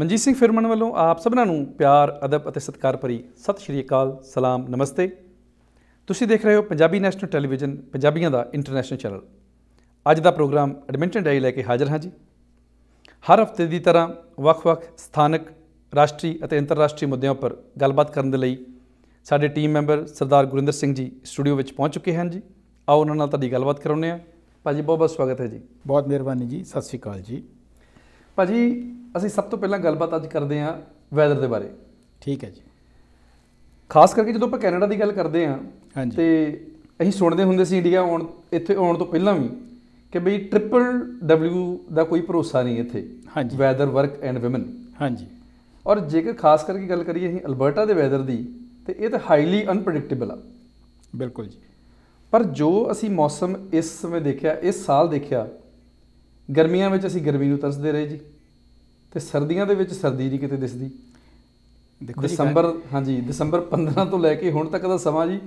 ਮਨਜੀਤ ਸਿੰਘ ਫਿਰਮਨ ਵੱਲੋਂ ਆਪ ਸਭਨਾਂ ਨੂੰ ਪਿਆਰ ਅਦਬ ਅਤੇ ਸਤਿਕਾਰ ਭਰੀ ਸਤਿ ਸ਼੍ਰੀ ਅਕਾਲ ਸਲਾਮ ਨਮਸਤੇ ਤੁਸੀਂ ਦੇਖ ਰਹੇ ਹੋ ਪੰਜਾਬੀ ਨੈਸ਼ਨਲ ਟੈਲੀਵਿਜ਼ਨ ਪੰਜਾਬੀਆਂ ਦਾ ਇੰਟਰਨੈਸ਼ਨਲ ਚੈਨਲ ਅੱਜ ਦਾ ਪ੍ਰੋਗਰਾਮ ਐਡਮਿੰਟਨ ਡਾਈ ਲੈ ਕੇ ਹਾਜ਼ਰ ਹਾਂ ਜੀ ਹਰ ਹਫਤੇ ਦੀ ਤਰ੍ਹਾਂ ਵੱਖ-ਵੱਖ ਸਥਾਨਕ ਰਾਸ਼ਟਰੀ ਅਤੇ ਅੰਤਰਰਾਸ਼ਟਰੀ ਮੁੱਦਿਆਂ ਉੱਪਰ ਗੱਲਬਾਤ ਕਰਨ ਦੇ ਲਈ ਸਾਡੇ team member Sardar Gurinder Singh ji studio ਵਿੱਚ ਪਹੁੰਚ ਚੁੱਕੇ ਹਨ ਜੀ ਆਓ ਉਹਨਾਂ ਨਾਲ ਤੁਹਾਡੀ ਗੱਲਬਾਤ ਕਰਾਉਂਦੇ ਆ ਭਾਜੀ ਬਹੁਤ ਬਹੁਤ ਸਵਾਗਤ ਹੈ ਜੀ ਬਹੁਤ ਮਿਹਰਬਾਨੀ ਜੀ ਸਤਿ ਸ਼੍ਰੀ ਅਕਾਲ ਜੀ ਭਾਜੀ ਅਸੀਂ ਸਭ ਤੋਂ ਪਹਿਲਾਂ ਗੱਲਬਾਤ ਅੱਜ ਕਰਦੇ ਆ ਵੈਦਰ ਦੇ ਬਾਰੇ ਠੀਕ ਹੈ ਜੀ ਖਾਸ ਕਰਕੇ ਜਦੋਂ ਆਪਾਂ ਕੈਨੇਡਾ ਦੀ ਗੱਲ ਕਰਦੇ ਆ ਤੇ ਅਸੀਂ ਸੁਣਦੇ ਹੁੰਦੇ ਸੀ ਇੰਡੀਆ ਆਉਣ ਇੱਥੇ ਆਉਣ ਤੋਂ ਪਹਿਲਾਂ ਵੀ ਕਿ ਬਈ ਟ੍ਰਿਪਲ ਡਬਲਯੂ ਦਾ ਕੋਈ ਭਰੋਸਾ ਨਹੀਂ ਇੱਥੇ ਹਾਂਜੀ ਵੈਦਰ ਵਰਕ ਐਂਡ ਔਮਨ ਹਾਂਜੀ ਔਰ ਜੇਕਰ ਖਾਸ ਕਰਕੇ ਗੱਲ ਕਰੀਏ ਅਸੀਂ ਅਲਬਰਟਾ ਦੇ ਵੈਦਰ ਦੀ ਤੇ ਇਹ ਤਾਂ ਹਾਈਲੀ ਅਨਪ੍ਰੈਡਿਕਟੇਬਲ ਆ ਬਿਲਕੁਲ ਜੀ ਪਰ ਜੋ ਅਸੀਂ ਮੌਸਮ ਇਸ ਸਮੇਂ ਦੇਖਿਆ ਇਸ ਸਾਲ ਦੇਖਿਆ ਗਰਮੀਆਂ ਵਿੱਚ ਅਸੀਂ ਗਰਮੀ ਨੂੰ ਤਰਸਦੇ ਰਹੇ ਜੀ ਤੇ ਸਰਦੀਆਂ ਦੇ ਵਿੱਚ ਸਰਦੀ ਜੀ ਕਿਤੇ ਦਿਸਦੀ ਦੇਖੋ ਦਸੰਬਰ ਹਾਂਜੀ ਦਸੰਬਰ 15 ਤੋਂ ਲੈ ਕੇ ਹੁਣ ਤੱਕ ਦਾ ਸਮਾਂ ਜੀ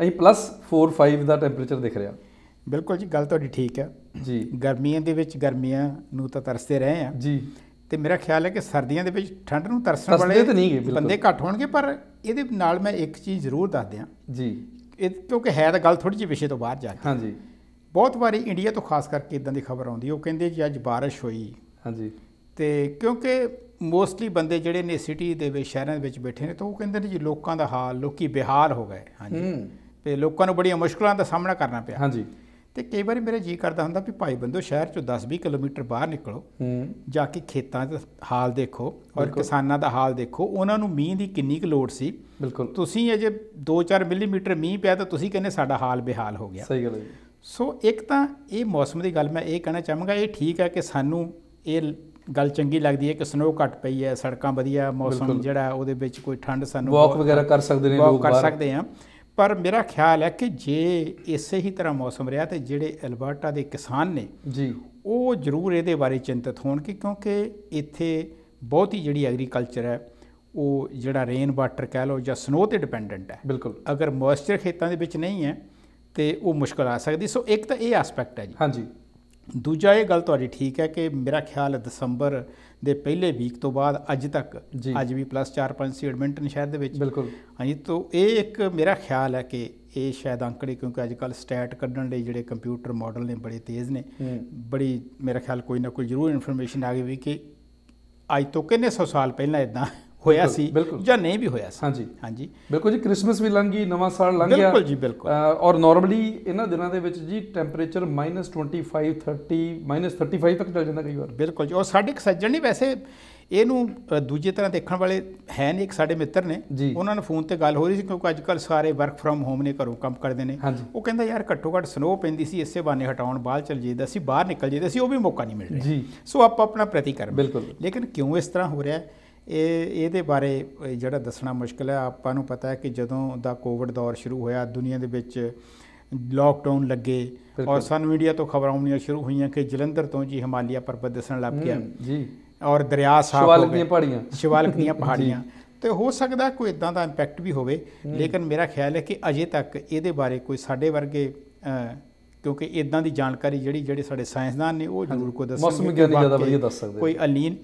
ਅਸੀਂ ਪਲੱਸ 4 5 ਦਾ ਟੈਂਪਰੇਚਰ ਦਿਖ ਰਿਹਾ ਬਿਲਕੁਲ ਜੀ ਗੱਲ ਤੁਹਾਡੀ ਠੀਕ ਹੈ ਜੀ ਗਰਮੀਆਂ ਦੇ ਵਿੱਚ ਗਰਮੀਆਂ ਨੂੰ ਤਾਂ ਤਰਸਦੇ ਰਹੇ ਆ ਜੀ ਤੇ ਮੇਰਾ ਖਿਆਲ ਹੈ ਕਿ ਸਰਦੀਆਂ ਦੇ ਵਿੱਚ ਠੰਡ ਨੂੰ ਤਰਸਣ ਵਾਲੇ ਬੰਦੇ ਘੱਟ ਹੋਣਗੇ ਪਰ ਇਹਦੇ ਨਾਲ ਮੈਂ ਇੱਕ ਚੀਜ਼ ਜ਼ਰੂਰ ਦੱਸ ਦਿਆਂ ਜੀ ਇਹ ਕਿਉਂਕਿ ਹੈ ਤਾਂ ਗੱਲ ਥੋੜੀ ਜਿਹੀ ਵਿਸ਼ੇ ਤੋਂ ਬਾਹਰ ਜਾ ਕੇ ਹਾਂਜੀ ਬਹੁਤ ਵਾਰੀ ਇੰਡੀਆ ਤੋਂ ਖਾਸ ਕਰਕੇ ਇਦਾਂ ਦੀ ਖਬਰ ਆਉਂਦੀ ਉਹ ਕਹਿੰਦੇ ਜੀ ਅੱਜ ਬਾਰਿਸ਼ ਹੋਈ ਹਾਂਜੀ ਤੇ ਕਿਉਂਕਿ ਮੋਸਟਲੀ ਬੰਦੇ ਜਿਹੜੇ ਨੇ ਸਿਟੀ ਦੇ ਵਿੱਚ ਸ਼ਹਿਰਾਂ ਦੇ ਵਿੱਚ ਬੈਠੇ ਨੇ ਤਾਂ ਉਹ ਕਹਿੰਦੇ ਨੇ ਜੀ ਲੋਕਾਂ ਦਾ ਹਾਲ ਲੋਕੀ ਬਿਹਾਲ ਹੋ ਗਏ ਹਾਂਜੀ ਤੇ ਲੋਕਾਂ ਨੂੰ ਬੜੀਆਂ ਮੁਸ਼ਕਲਾਂ ਦਾ ਸਾਹਮਣਾ ਕਰਨਾ ਪਿਆ ਹਾਂਜੀ ਤੇ ਕਈ ਵਾਰੀ ਮੇਰੇ ਜੀ ਕਰਦਾ ਹੁੰਦਾ ਵੀ ਭਾਈ ਬੰਦੋ ਸ਼ਹਿਰ ਚੋਂ 10-20 ਕਿਲੋਮੀਟਰ ਬਾਹਰ ਨਿਕਲੋ ਜਾ ਕੇ ਖੇਤਾਂ ਦਾ ਹਾਲ ਦੇਖੋ ਔਰ ਕਿਸਾਨਾਂ ਦਾ ਹਾਲ ਦੇਖੋ ਉਹਨਾਂ ਨੂੰ ਮੀਂਹ ਦੀ ਕਿੰਨੀ ਕੁ ਲੋੜ ਸੀ ਬਿਲਕੁਲ ਤੁਸੀਂ ਅਜੇ 2-4 ਮਿਲੀਮੀਟਰ ਮੀਂਹ ਪਿਆ ਤਾਂ ਤੁਸੀਂ ਕਹਿੰਦੇ ਸਾਡਾ ਹਾਲ ਬਿਹਾਲ ਹੋ ਗਿਆ ਸਹੀ ਗੱਲ ਹੈ ਸੋ ਇੱਕ ਤਾਂ ਇਹ ਮੌਸਮ ਦੀ ਗੱਲ ਮੈਂ ਇਹ ਕਹਿਣਾ ਚਾਹਾਂਗਾ ਇਹ ਠੀਕ ਹੈ ਕਿ ਸਾਨੂੰ ਇਹ ਗੱਲ ਚੰਗੀ ਲੱਗਦੀ ਹੈ ਕਿ ਸਨੋ ਘਟ ਪਈ ਹੈ ਸੜਕਾਂ ਵਧੀਆ ਮੌਸਮ ਜਿਹੜਾ ਉਹਦੇ ਵਿੱਚ ਕੋਈ ਠੰਡ ਸਾਨੂੰ ਵਾਕ ਵਗੈਰਾ ਕਰ ਸਕਦੇ ਨੇ ਲੋਕ ਕਰ ਸਕਦੇ ਆ ਪਰ ਮੇਰਾ ਖਿਆਲ ਹੈ ਕਿ ਜੇ ਇਸੇ ਹੀ ਤਰ੍ਹਾਂ ਮੌਸਮ ਰਿਹਾ ਤੇ ਜਿਹੜੇ ਅਲਬਰਟਾ ਦੇ ਕਿਸਾਨ ਨੇ ਜੀ ਉਹ ਜ਼ਰੂਰ ਇਹਦੇ ਬਾਰੇ ਚਿੰਤਤ ਹੋਣਗੇ ਕਿਉਂਕਿ ਇੱਥੇ ਬਹੁਤ ਹੀ ਜਿਹੜੀ ਐਗਰੀਕਲਚਰ ਹੈ ਉਹ ਜਿਹੜਾ ਰੇਨ ਵਾਟਰ ਕਹਿ ਲਓ ਜਾਂ ਸਨੋ ਤੇ ਡਿਪੈਂਡੈਂਟ ਹੈ ਬਿਲਕੁਲ ਅਗਰ ਮੌਇਸਚਰ ਖੇਤਾਂ ਦੇ ਵਿੱਚ ਨਹੀਂ ਹੈ ਤੇ ਉਹ ਮੁਸ਼ਕਲ ਆ ਸਕਦੀ ਸੋ ਇੱਕ ਤਾਂ ਇਹ ਐਸਪੈਕਟ ਹੈ ਜੀ ਹਾਂਜੀ ਦੂਜਾ ਇਹ ਗੱਲ ਤੁਹਾਡੀ ਠੀਕ ਹੈ ਕਿ ਮੇਰਾ ਖਿਆਲ ਹੈ ਦਸੰਬਰ ਦੇ ਪਹਿਲੇ ਵੀਕ ਤੋਂ ਬਾਅਦ ਅੱਜ ਤੱਕ ਅੱਜ ਵੀ ਪਲੱਸ 4-5 ਸੀ ਐਡਮਿੰਟਨ ਸ਼ਹਿਰ ਦੇ ਵਿੱਚ ਬਿਲਕੁਲ ਹਾਂਜੀ ਤੋਂ ਇਹ ਇੱਕ ਮੇਰਾ ਖਿਆਲ ਹੈ ਕਿ ਇਹ ਸ਼ਾਇਦ ਅੰਕੜੇ ਕਿਉਂਕਿ ਅੱਜ ਕੱਲ ਸਟੈਟ ਕੱਢਣ ਲਈ ਜਿਹੜੇ ਕੰਪਿਊਟਰ ਮਾਡਲ ਨੇ ਬੜੇ ਤੇਜ਼ ਨੇ ਬੜੀ ਮੇਰਾ ਖਿਆਲ ਕੋਈ ਨਾ ਕੋਈ ਜ਼ਰੂਰ ਇਨਫੋਰਮੇਸ਼ਨ ਆ ਗਈ ਵੀ ਕਿ ਅੱਜ ਤੋਂ ਕਿੰਨੇ 100 ਸਾਲ ਪਹਿਲਾਂ ਇਦਾਂ ਹੋਇਆ ਸੀ ਜਾਂ ਨਹੀਂ ਵੀ ਹੋਇਆ ਸੀ ਹਾਂਜੀ ਹਾਂਜੀ ਬਿਲਕੁਲ ਜੀ 크리스마ਸ ਵੀ ਲੰਘ ਗਈ ਨਵਾਂ ਸਾਲ ਲੰਘ ਗਿਆ ਬਿਲਕੁਲ ਜੀ ਬਿਲਕੁਲ ਔਰ ਨਾਰਮਲੀ ਇਹਨਾਂ ਦਿਨਾਂ ਦੇ ਵਿੱਚ ਜੀ ਟੈਂਪਰੇਚਰ -25 30 -35 ਤੱਕ ਚਲ ਜਾਂਦਾ ਕਈ ਵਾਰ ਬਿਲਕੁਲ ਜੀ ਔਰ ਸਾਡੇ ਇੱਕ ਸੱਜਣ ਨਹੀਂ ਵੈਸੇ ਇਹਨੂੰ ਦੂਜੇ ਤਰ੍ਹਾਂ ਦੇਖਣ ਵਾਲੇ ਹੈ ਨਹੀਂ ਇੱਕ ਸਾਡੇ ਮਿੱਤਰ ਨੇ ਉਹਨਾਂ ਨਾਲ ਫੋਨ ਤੇ ਗੱਲ ਹੋ ਰਹੀ ਸੀ ਕਿਉਂਕਿ ਅੱਜ ਕੱਲ ਸਾਰੇ ਵਰਕ ਫਰਮ ਹੋਮ ਨੇ ਘਰੋਂ ਕੰਮ ਕਰਦੇ ਨੇ ਉਹ ਕਹਿੰਦਾ ਯਾਰ ਘੱਟੋ ਘੱਟ ਸਨੋ ਪੈਂਦੀ ਸੀ ਇਸੇ ਬਾਨੇ ਹਟਾਉਣ ਬਾਹਰ ਚਲ ਜਾਈਦਾ ਸੀ ਬਾਹਰ ਨਿਕਲ ਜਾਈਦਾ ਸੀ ਉਹ ਵੀ ਮੌਕਾ ਨਹੀਂ ਮਿਲ ਰਿਹਾ ਸੋ ਆਪਾਂ ਆਪਣਾ ਪ੍ਰਤੀਕਰਮ ਬਿਲਕੁਲ ਲੇਕਿਨ ਕਿਉਂ ਇਸ ਤਰ੍ਹਾਂ ਹੋ ਰਿਹਾ ਹੈ ਇਹ ਇਹਦੇ ਬਾਰੇ ਜਿਹੜਾ ਦੱਸਣਾ ਮੁਸ਼ਕਲ ਹੈ ਆਪਾਂ ਨੂੰ ਪਤਾ ਹੈ ਕਿ ਜਦੋਂ ਦਾ ਕੋਵਿਡ ਦੌਰ ਸ਼ੁਰੂ ਹੋਇਆ ਦੁਨੀਆ ਦੇ ਵਿੱਚ ਲਾਕਡਾਊਨ ਲੱਗੇ ਔਰ ਸਨ ਮੀਡੀਆ ਤੋਂ ਖਬਰਾਂ ਆਉਣੀਆਂ ਸ਼ੁਰੂ ਹੋਈਆਂ ਕਿ ਜਲੰਧਰ ਤੋਂ ਜੀ ਹਿਮਾਲਿਆ ਪਰਬਤ ਦਿਸਣ ਲੱਗ ਗਿਆ ਜੀ ਔਰ ਦਰਿਆ ਸਾਫ ਹੋ ਗਏ ਸ਼ਿਵਾਲਕ ਦੀਆਂ ਪਹਾੜੀਆਂ ਸ਼ਿਵਾਲਕ ਦੀਆਂ ਪਹਾੜੀਆਂ ਤੇ ਹੋ ਸਕਦਾ ਕੋਈ ਇਦਾਂ ਦਾ ਇੰਪੈਕਟ ਵੀ ਹੋਵੇ ਲੇਕਿਨ ਮੇਰਾ ਖਿਆਲ ਹੈ ਕਿ ਅਜੇ ਤੱਕ ਇਹਦੇ ਬਾਰੇ ਕੋਈ ਸਾਡੇ ਵਰਗੇ ਕਿਉਂਕਿ ਇਦਾਂ ਦੀ ਜਾਣਕਾਰੀ ਜਿਹੜੀ ਜਿਹੜੇ ਸਾਡੇ ਸਾਇੰਸਦਾਨ ਨੇ ਉਹ ਜ਼ਰੂਰ ਕੋ ਦੱਸਣਗੇ ਮੌਸਮ ਵਿਗਿਆਨੀ ਜ਼ਿਆਦਾ ਵਧੀਆ ਦੱਸ ਸਕਦੇ ਕੋਈ ਅਲੀਨ